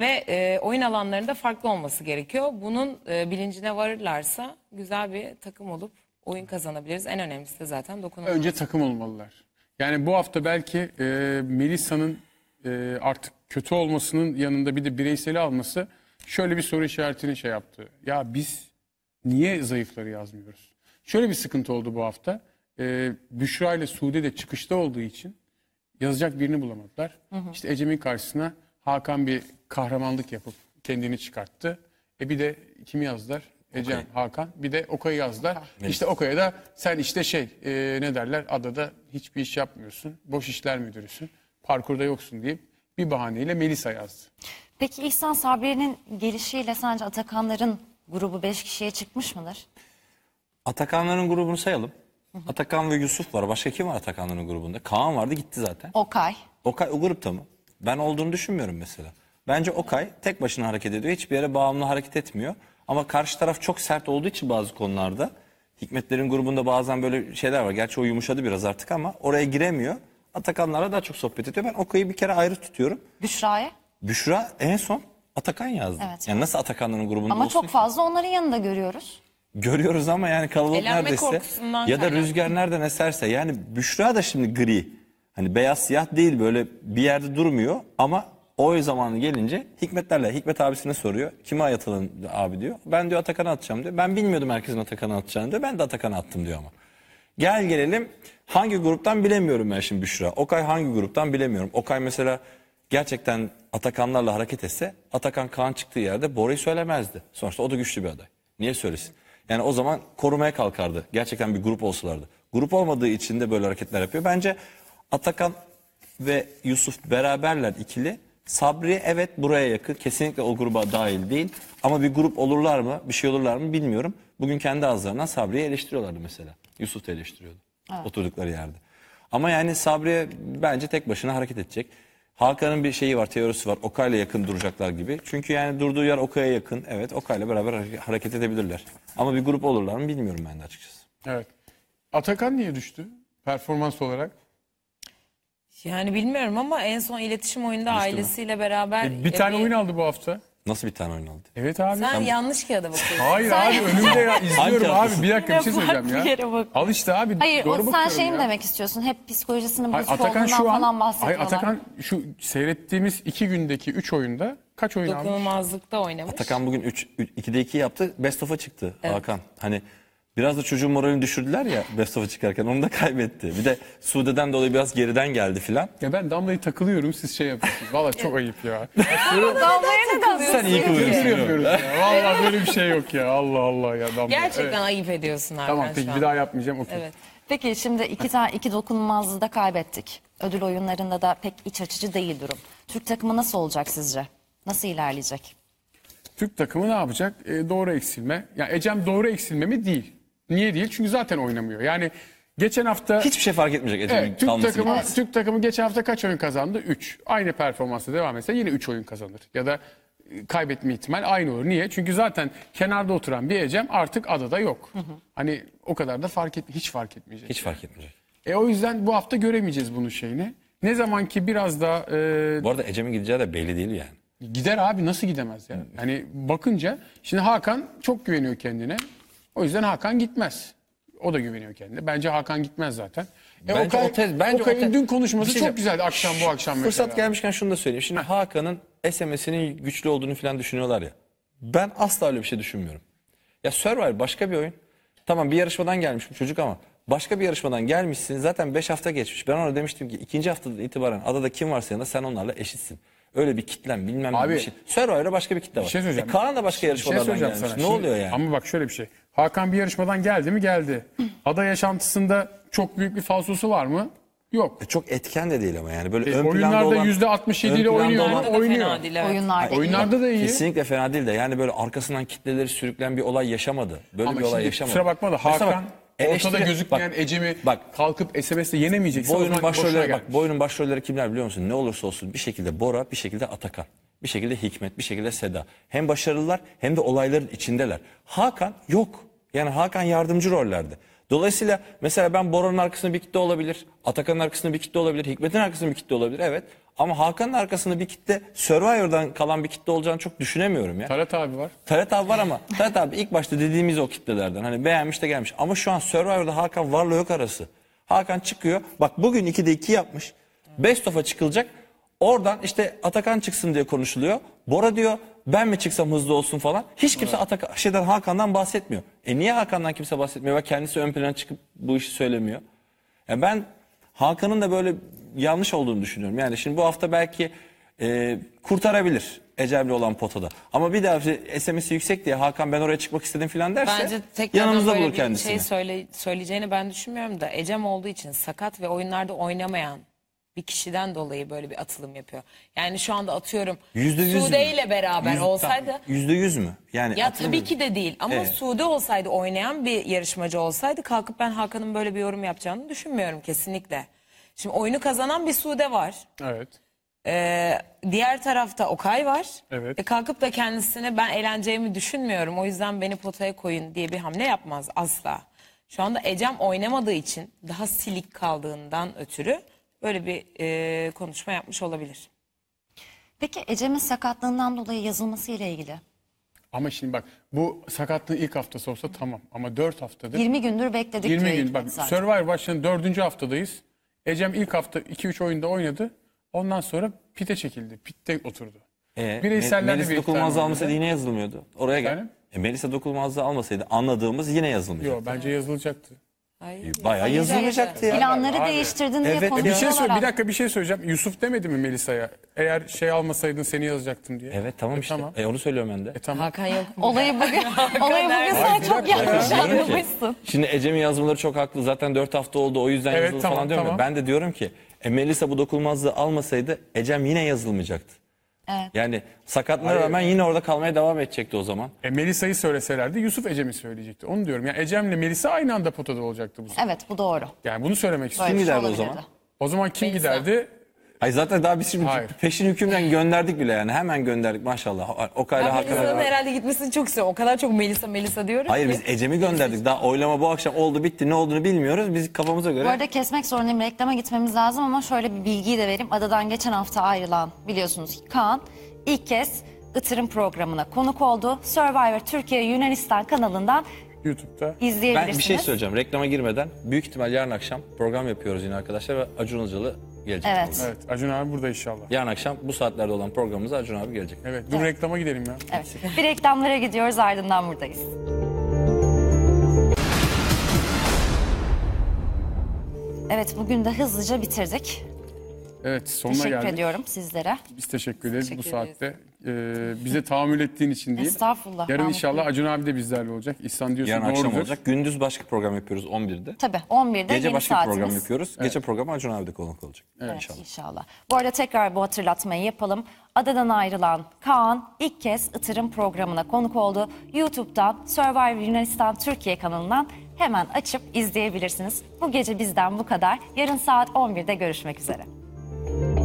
ve e, oyun alanlarında farklı olması gerekiyor. Bunun e, bilincine varırlarsa güzel bir takım olup oyun kazanabiliriz. En önemlisi de zaten dokunulmaz. Önce takım olmalılar. Yani bu hafta belki e, Melisa'nın e, artık kötü olmasının yanında bir de bireyseli alması şöyle bir soru işaretini şey yaptı. Ya biz niye zayıfları yazmıyoruz? Şöyle bir sıkıntı oldu bu hafta. Ee, Büşra ile Sude de çıkışta olduğu için yazacak birini bulamadılar. Hı hı. İşte Ecem'in karşısına Hakan bir kahramanlık yapıp kendini çıkarttı. E bir de kimi yazdılar? Ecem, Okay. Hakan. Bir de Okay'ı yazdılar. Neyse. İşte Okay'a da sen işte şey e, ne derler adada hiçbir iş yapmıyorsun. Boş işler müdürüsün. Parkurda yoksun deyip bir bahaneyle Melisa yazdı. Peki İhsan Sabri'nin gelişiyle sence Atakanların grubu 5 kişiye çıkmış mıdır? Atakanların grubunu sayalım. Hı hı. Atakan ve Yusuf var. Başka kim var Atakanların grubunda? Kaan vardı gitti zaten. Okay. Okay o grupta mı? Ben olduğunu düşünmüyorum mesela. Bence Okay tek başına hareket ediyor. Hiçbir yere bağımlı hareket etmiyor. Ama karşı taraf çok sert olduğu için bazı konularda. Hikmetlerin grubunda bazen böyle şeyler var. Gerçi o yumuşadı biraz artık ama oraya giremiyor. Atakanlara daha çok sohbet ediyor. Ben Okay'ı bir kere ayrı tutuyorum. Büşra'ya? Büşra en son Atakan yazdı. Evet. Yani nasıl Atakanların grubunda Ama olsun çok ki? fazla onların yanında görüyoruz. Görüyoruz ama yani kalabalık Elenme neredeyse ya da rüzgar nereden eserse yani Büşra da şimdi gri. Hani beyaz siyah değil böyle bir yerde durmuyor ama o zamanı gelince Hikmetlerle Hikmet abisine soruyor. Kime atalım abi diyor. Ben diyor Atakan'a atacağım diyor. Ben bilmiyordum herkesin Atakan'a atacağını diyor. Ben de Atakan'a attım diyor ama. Gel gelelim hangi gruptan bilemiyorum ben şimdi Büşra. Okay hangi gruptan bilemiyorum. Okay mesela gerçekten Atakanlarla hareket etse Atakan Kaan çıktığı yerde Bora'yı söylemezdi. Sonuçta o da güçlü bir aday. Niye söylesin? Yani o zaman korumaya kalkardı. Gerçekten bir grup olsalardı. Grup olmadığı için de böyle hareketler yapıyor. Bence Atakan ve Yusuf beraberler ikili. Sabri evet buraya yakın. Kesinlikle o gruba dahil değil. Ama bir grup olurlar mı, bir şey olurlar mı bilmiyorum. Bugün kendi ağızlarından Sabri'yi eleştiriyorlardı mesela. Yusuf eleştiriyordu. Evet. Oturdukları yerde. Ama yani Sabri bence tek başına hareket edecek. Hakan'ın bir şeyi var, teorisi var. Okay'la yakın duracaklar gibi. Çünkü yani durduğu yer Okay'a yakın. Evet, Okay'la beraber hareket edebilirler. Ama bir grup olurlar mı bilmiyorum ben de açıkçası. Evet. Atakan niye düştü performans olarak? Yani bilmiyorum ama en son iletişim oyunda Düştü ailesiyle beraber... E, bir tane e, oyun aldı bu hafta. Nasıl bir tane oynandı? Evet abi. Sen yanlış kağıda bakıyorsun. Hayır Sen- abi önümde ya izliyorum abi. Bir dakika bir şey söyleyeceğim ya. Al işte abi Hayır doğru o sen bakıyorum şeyim demek istiyorsun. Hep psikolojisinin Hayır, bozuk Atakan olduğundan şu falan an hayır, Atakan şu seyrettiğimiz iki gündeki üç oyunda kaç oyun almış? Dokunulmazlıkta oynamış. Atakan bugün 3 2'de 2 yaptı. Best of'a çıktı Hakan. Hani Biraz da çocuğun moralini düşürdüler ya Best çıkarken. Onu da kaybetti. Bir de Sude'den dolayı biraz geriden geldi filan. Ya ben Damla'yı takılıyorum siz şey yapıyorsunuz. Valla çok ayıp ya. Damlaya ne Sen iyi Küfür kılıyorsun. ya. Valla böyle bir şey yok ya. Allah Allah ya Damla. Gerçekten Evet. ayıp ediyorsun arkadaşlar. Tamam peki bir daha yapmayacağım. Okey. Evet. Peki şimdi iki tane iki dokunulmazlığı da kaybettik. Ödül oyunlarında da pek iç açıcı değil durum. Türk takımı nasıl olacak sizce? Nasıl ilerleyecek? Türk takımı ne yapacak? E, doğru eksilme. Ya Ecem doğru eksilme mi? Değil. Niye değil? Çünkü zaten oynamıyor. Yani geçen hafta Hiçbir şey fark etmeyecek. evet, Türk takımı gitmesi. Türk takımı geçen hafta kaç oyun kazandı? 3. Aynı performansa devam etse yine 3 oyun kazanır. Ya da e, kaybetme ihtimal aynı olur. Niye? Çünkü zaten kenarda oturan bir Ecem artık adada yok. Hani o kadar da fark et hiç fark etmeyecek. Hiç fark etmeyecek. E o yüzden bu hafta göremeyeceğiz bunun şeyini. Ne zaman ki biraz da. e, Bu arada Ecem'in gideceği de belli değil yani. gider abi nasıl gidemez Yani Hani bakınca şimdi Hakan çok güveniyor kendine. O yüzden Hakan gitmez. O da güveniyor kendine. Bence Hakan gitmez zaten. E bence Okay, o tez, bence Okay'ın o tez, dün konuşması şey çok güzeldi akşam bu akşam mesela. Fırsat gelmişken şunu da söyleyeyim. Şimdi Hakan'ın SMS'inin güçlü olduğunu falan düşünüyorlar ya. Ben asla öyle bir şey düşünmüyorum. Ya Survivor başka bir oyun. Tamam bir yarışmadan gelmiş bu çocuk ama başka bir yarışmadan gelmişsin. Zaten 5 hafta geçmiş. Ben ona demiştim ki ikinci haftadan itibaren adada kim varsa yanında sen onlarla eşitsin. Öyle bir kitlem bilmem Abi, ne bir şey. Survivor'a başka bir kitle var. Bir şey söyleyeceğim. E, Kaan da başka yarışmalardan şey gelmiş. Sana. Ne oluyor yani? Ama bak şöyle bir şey. Hakan bir yarışmadan geldi mi geldi. Ada yaşantısında çok büyük bir falsosu var mı? Yok. E çok etken de değil ama yani böyle e, ön planda olan. Yüzde %67 ile oynuyor. Olan, oynuyor. Fena değil, evet. Oyunlarda, Hayır, oyunlarda da iyi. Kesinlikle fena değil de yani böyle arkasından kitleleri sürüklen bir olay yaşamadı. Böyle ama bir olay yaşamadı. Kusura bakma da Hakan... Mesela Ortada gözükmeyen bak, Ecem'i bak. kalkıp SMS'le yenemeyeceksin. Boyunun başrolleri bak boyunun başrolleri kimler biliyor musun? Ne olursa olsun bir şekilde Bora, bir şekilde Atakan, bir şekilde Hikmet, bir şekilde Seda. Hem başarılılar hem de olayların içindeler. Hakan yok. Yani Hakan yardımcı rollerde. Dolayısıyla mesela ben Bora'nın arkasında bir kitle olabilir, Atakan'ın arkasında bir kitle olabilir, Hikmet'in arkasında bir kitle olabilir. Evet. Ama Hakan'ın arkasında bir kitle Survivor'dan kalan bir kitle olacağını çok düşünemiyorum ya. Talat abi var. Talat abi var ama Talat abi ilk başta dediğimiz o kitlelerden. Hani beğenmiş de gelmiş. Ama şu an Survivor'da Hakan varla yok arası. Hakan çıkıyor. Bak bugün 2'de 2 yapmış. Best of'a çıkılacak. Oradan işte Atakan çıksın diye konuşuluyor. Bora diyor ben mi çıksam hızlı olsun falan. Hiç kimse Atakan, şeyden Hakan'dan bahsetmiyor. E niye Hakan'dan kimse bahsetmiyor? Bak kendisi ön plana çıkıp bu işi söylemiyor. Ya ben Hakan'ın da böyle yanlış olduğunu düşünüyorum. Yani şimdi bu hafta belki e, kurtarabilir Ecemli olan potada. Ama bir daha SMS'i yüksek diye Hakan ben oraya çıkmak istedim falan derse Bence yanımızda bulur kendisini. Şey söyleyeceğini ben düşünmüyorum da Ecem olduğu için sakat ve oyunlarda oynamayan bir kişiden dolayı böyle bir atılım yapıyor. Yani şu anda atıyorum %100 Sude ile beraber yüz, olsaydı. Yüzde yüz mü? Yani ya tabii ki de değil ama evet. Sude olsaydı oynayan bir yarışmacı olsaydı kalkıp ben Hakan'ın böyle bir yorum yapacağını düşünmüyorum kesinlikle. Şimdi oyunu kazanan bir Sude var. Evet. Ee, diğer tarafta Okay var. Evet. E kalkıp da kendisine ben eğleneceğimi düşünmüyorum. O yüzden beni potaya koyun diye bir hamle yapmaz asla. Şu anda Ecem oynamadığı için daha silik kaldığından ötürü böyle bir e, konuşma yapmış olabilir. Peki Ecem'in sakatlığından dolayı yazılması ile ilgili? Ama şimdi bak bu sakatlığın ilk haftası olsa tamam ama 4 haftadır. 20 gündür bekledik. 20 gün bak saat. Survivor başlayan 4. haftadayız. Ecem ilk hafta 2-3 oyunda oynadı. Ondan sonra pite çekildi. Pitte oturdu. E, Bireysellerde Melis bir almasaydı yine yazılmıyordu. Oraya gel. E, Melisa dokunmazlığı almasaydı anladığımız yine yazılmayacaktı. Yok bence yazılacaktı. E, bayağı yazılacaktı ya. Planları değiştirdin diye Evet. E, bir şey söyle, bir dakika bir şey söyleyeceğim. Yusuf demedi mi Melisa'ya? Eğer şey almasaydın seni yazacaktım diye. Evet tamam E, işte. Tamam. E, onu söylüyorum ben de. E, tamam. Hakan yok. Olayı bugün, olayı bugün sen çok yanlış Diyorum anlamışsın. Şimdi Ecem'in yazmaları çok haklı. Zaten 4 hafta oldu o yüzden Evet, yazıldı tamam, falan diyorum ya. Ben de diyorum ki e, Melisa bu dokunmazlığı almasaydı Ecem yine yazılmayacaktı. Evet. Yani sakatlığına rağmen yine orada kalmaya devam edecekti o zaman. E, Melisa'yı söyleselerdi Yusuf Ecem'i söyleyecekti. Onu diyorum. Yani Ecem'le Melisa aynı anda potada olacaktı bu sefer. Evet bu doğru. Yani bunu söylemek istiyorum. Şey kim Böyle giderdi o zaman? O zaman kim Melisa. giderdi? Hayır zaten daha biz şimdi Hayır. peşin hükümden gönderdik bile yani. Hemen gönderdik maşallah. O kadar Ben Melisa'nın herhalde gitmesini çok istiyorum. O kadar çok Melisa Melisa diyorum Hayır ki. biz Ecem'i gönderdik. Daha oylama bu akşam oldu bitti. Ne olduğunu bilmiyoruz. Biz kafamıza göre. Bu arada kesmek zorundayım. Reklama gitmemiz lazım ama şöyle bir bilgiyi de vereyim. Adadan geçen hafta ayrılan biliyorsunuz ki Kaan ilk kez Itır'ın programına konuk oldu. Survivor Türkiye Yunanistan kanalından YouTube'da. Ben bir şey söyleyeceğim. Reklama girmeden büyük ihtimal yarın akşam program yapıyoruz yine arkadaşlar ve Acun Ilıcalı gelecek. Evet. burada. Evet Acun abi burada inşallah. Yarın akşam bu saatlerde olan programımıza Acun abi gelecek. Evet dur reklama gidelim ya. Evet. Bir reklamlara gidiyoruz ardından buradayız. Evet bugün de hızlıca bitirdik. Evet sonuna Teşekkür geldik. ediyorum sizlere. Biz teşekkür ederiz bu Teşekkür ederiz. saatte e, bize tahammül ettiğin için değil. Estağfurullah. Yarın inşallah Acun abi de bizlerle olacak. İhsan diyorsun Yarın doğrudur. akşam olacak. Gündüz başka program yapıyoruz 11'de. Tabii 11'de Gece başka saatimiz. program yapıyoruz. Gece programı Acun abi de konuk olacak. Evet, inşallah. Bu arada tekrar bu hatırlatmayı yapalım. Adadan ayrılan Kaan ilk kez Itır'ın programına konuk oldu. YouTube'dan Survivor Yunanistan Türkiye kanalından hemen açıp izleyebilirsiniz. Bu gece bizden bu kadar. Yarın saat 11'de görüşmek üzere.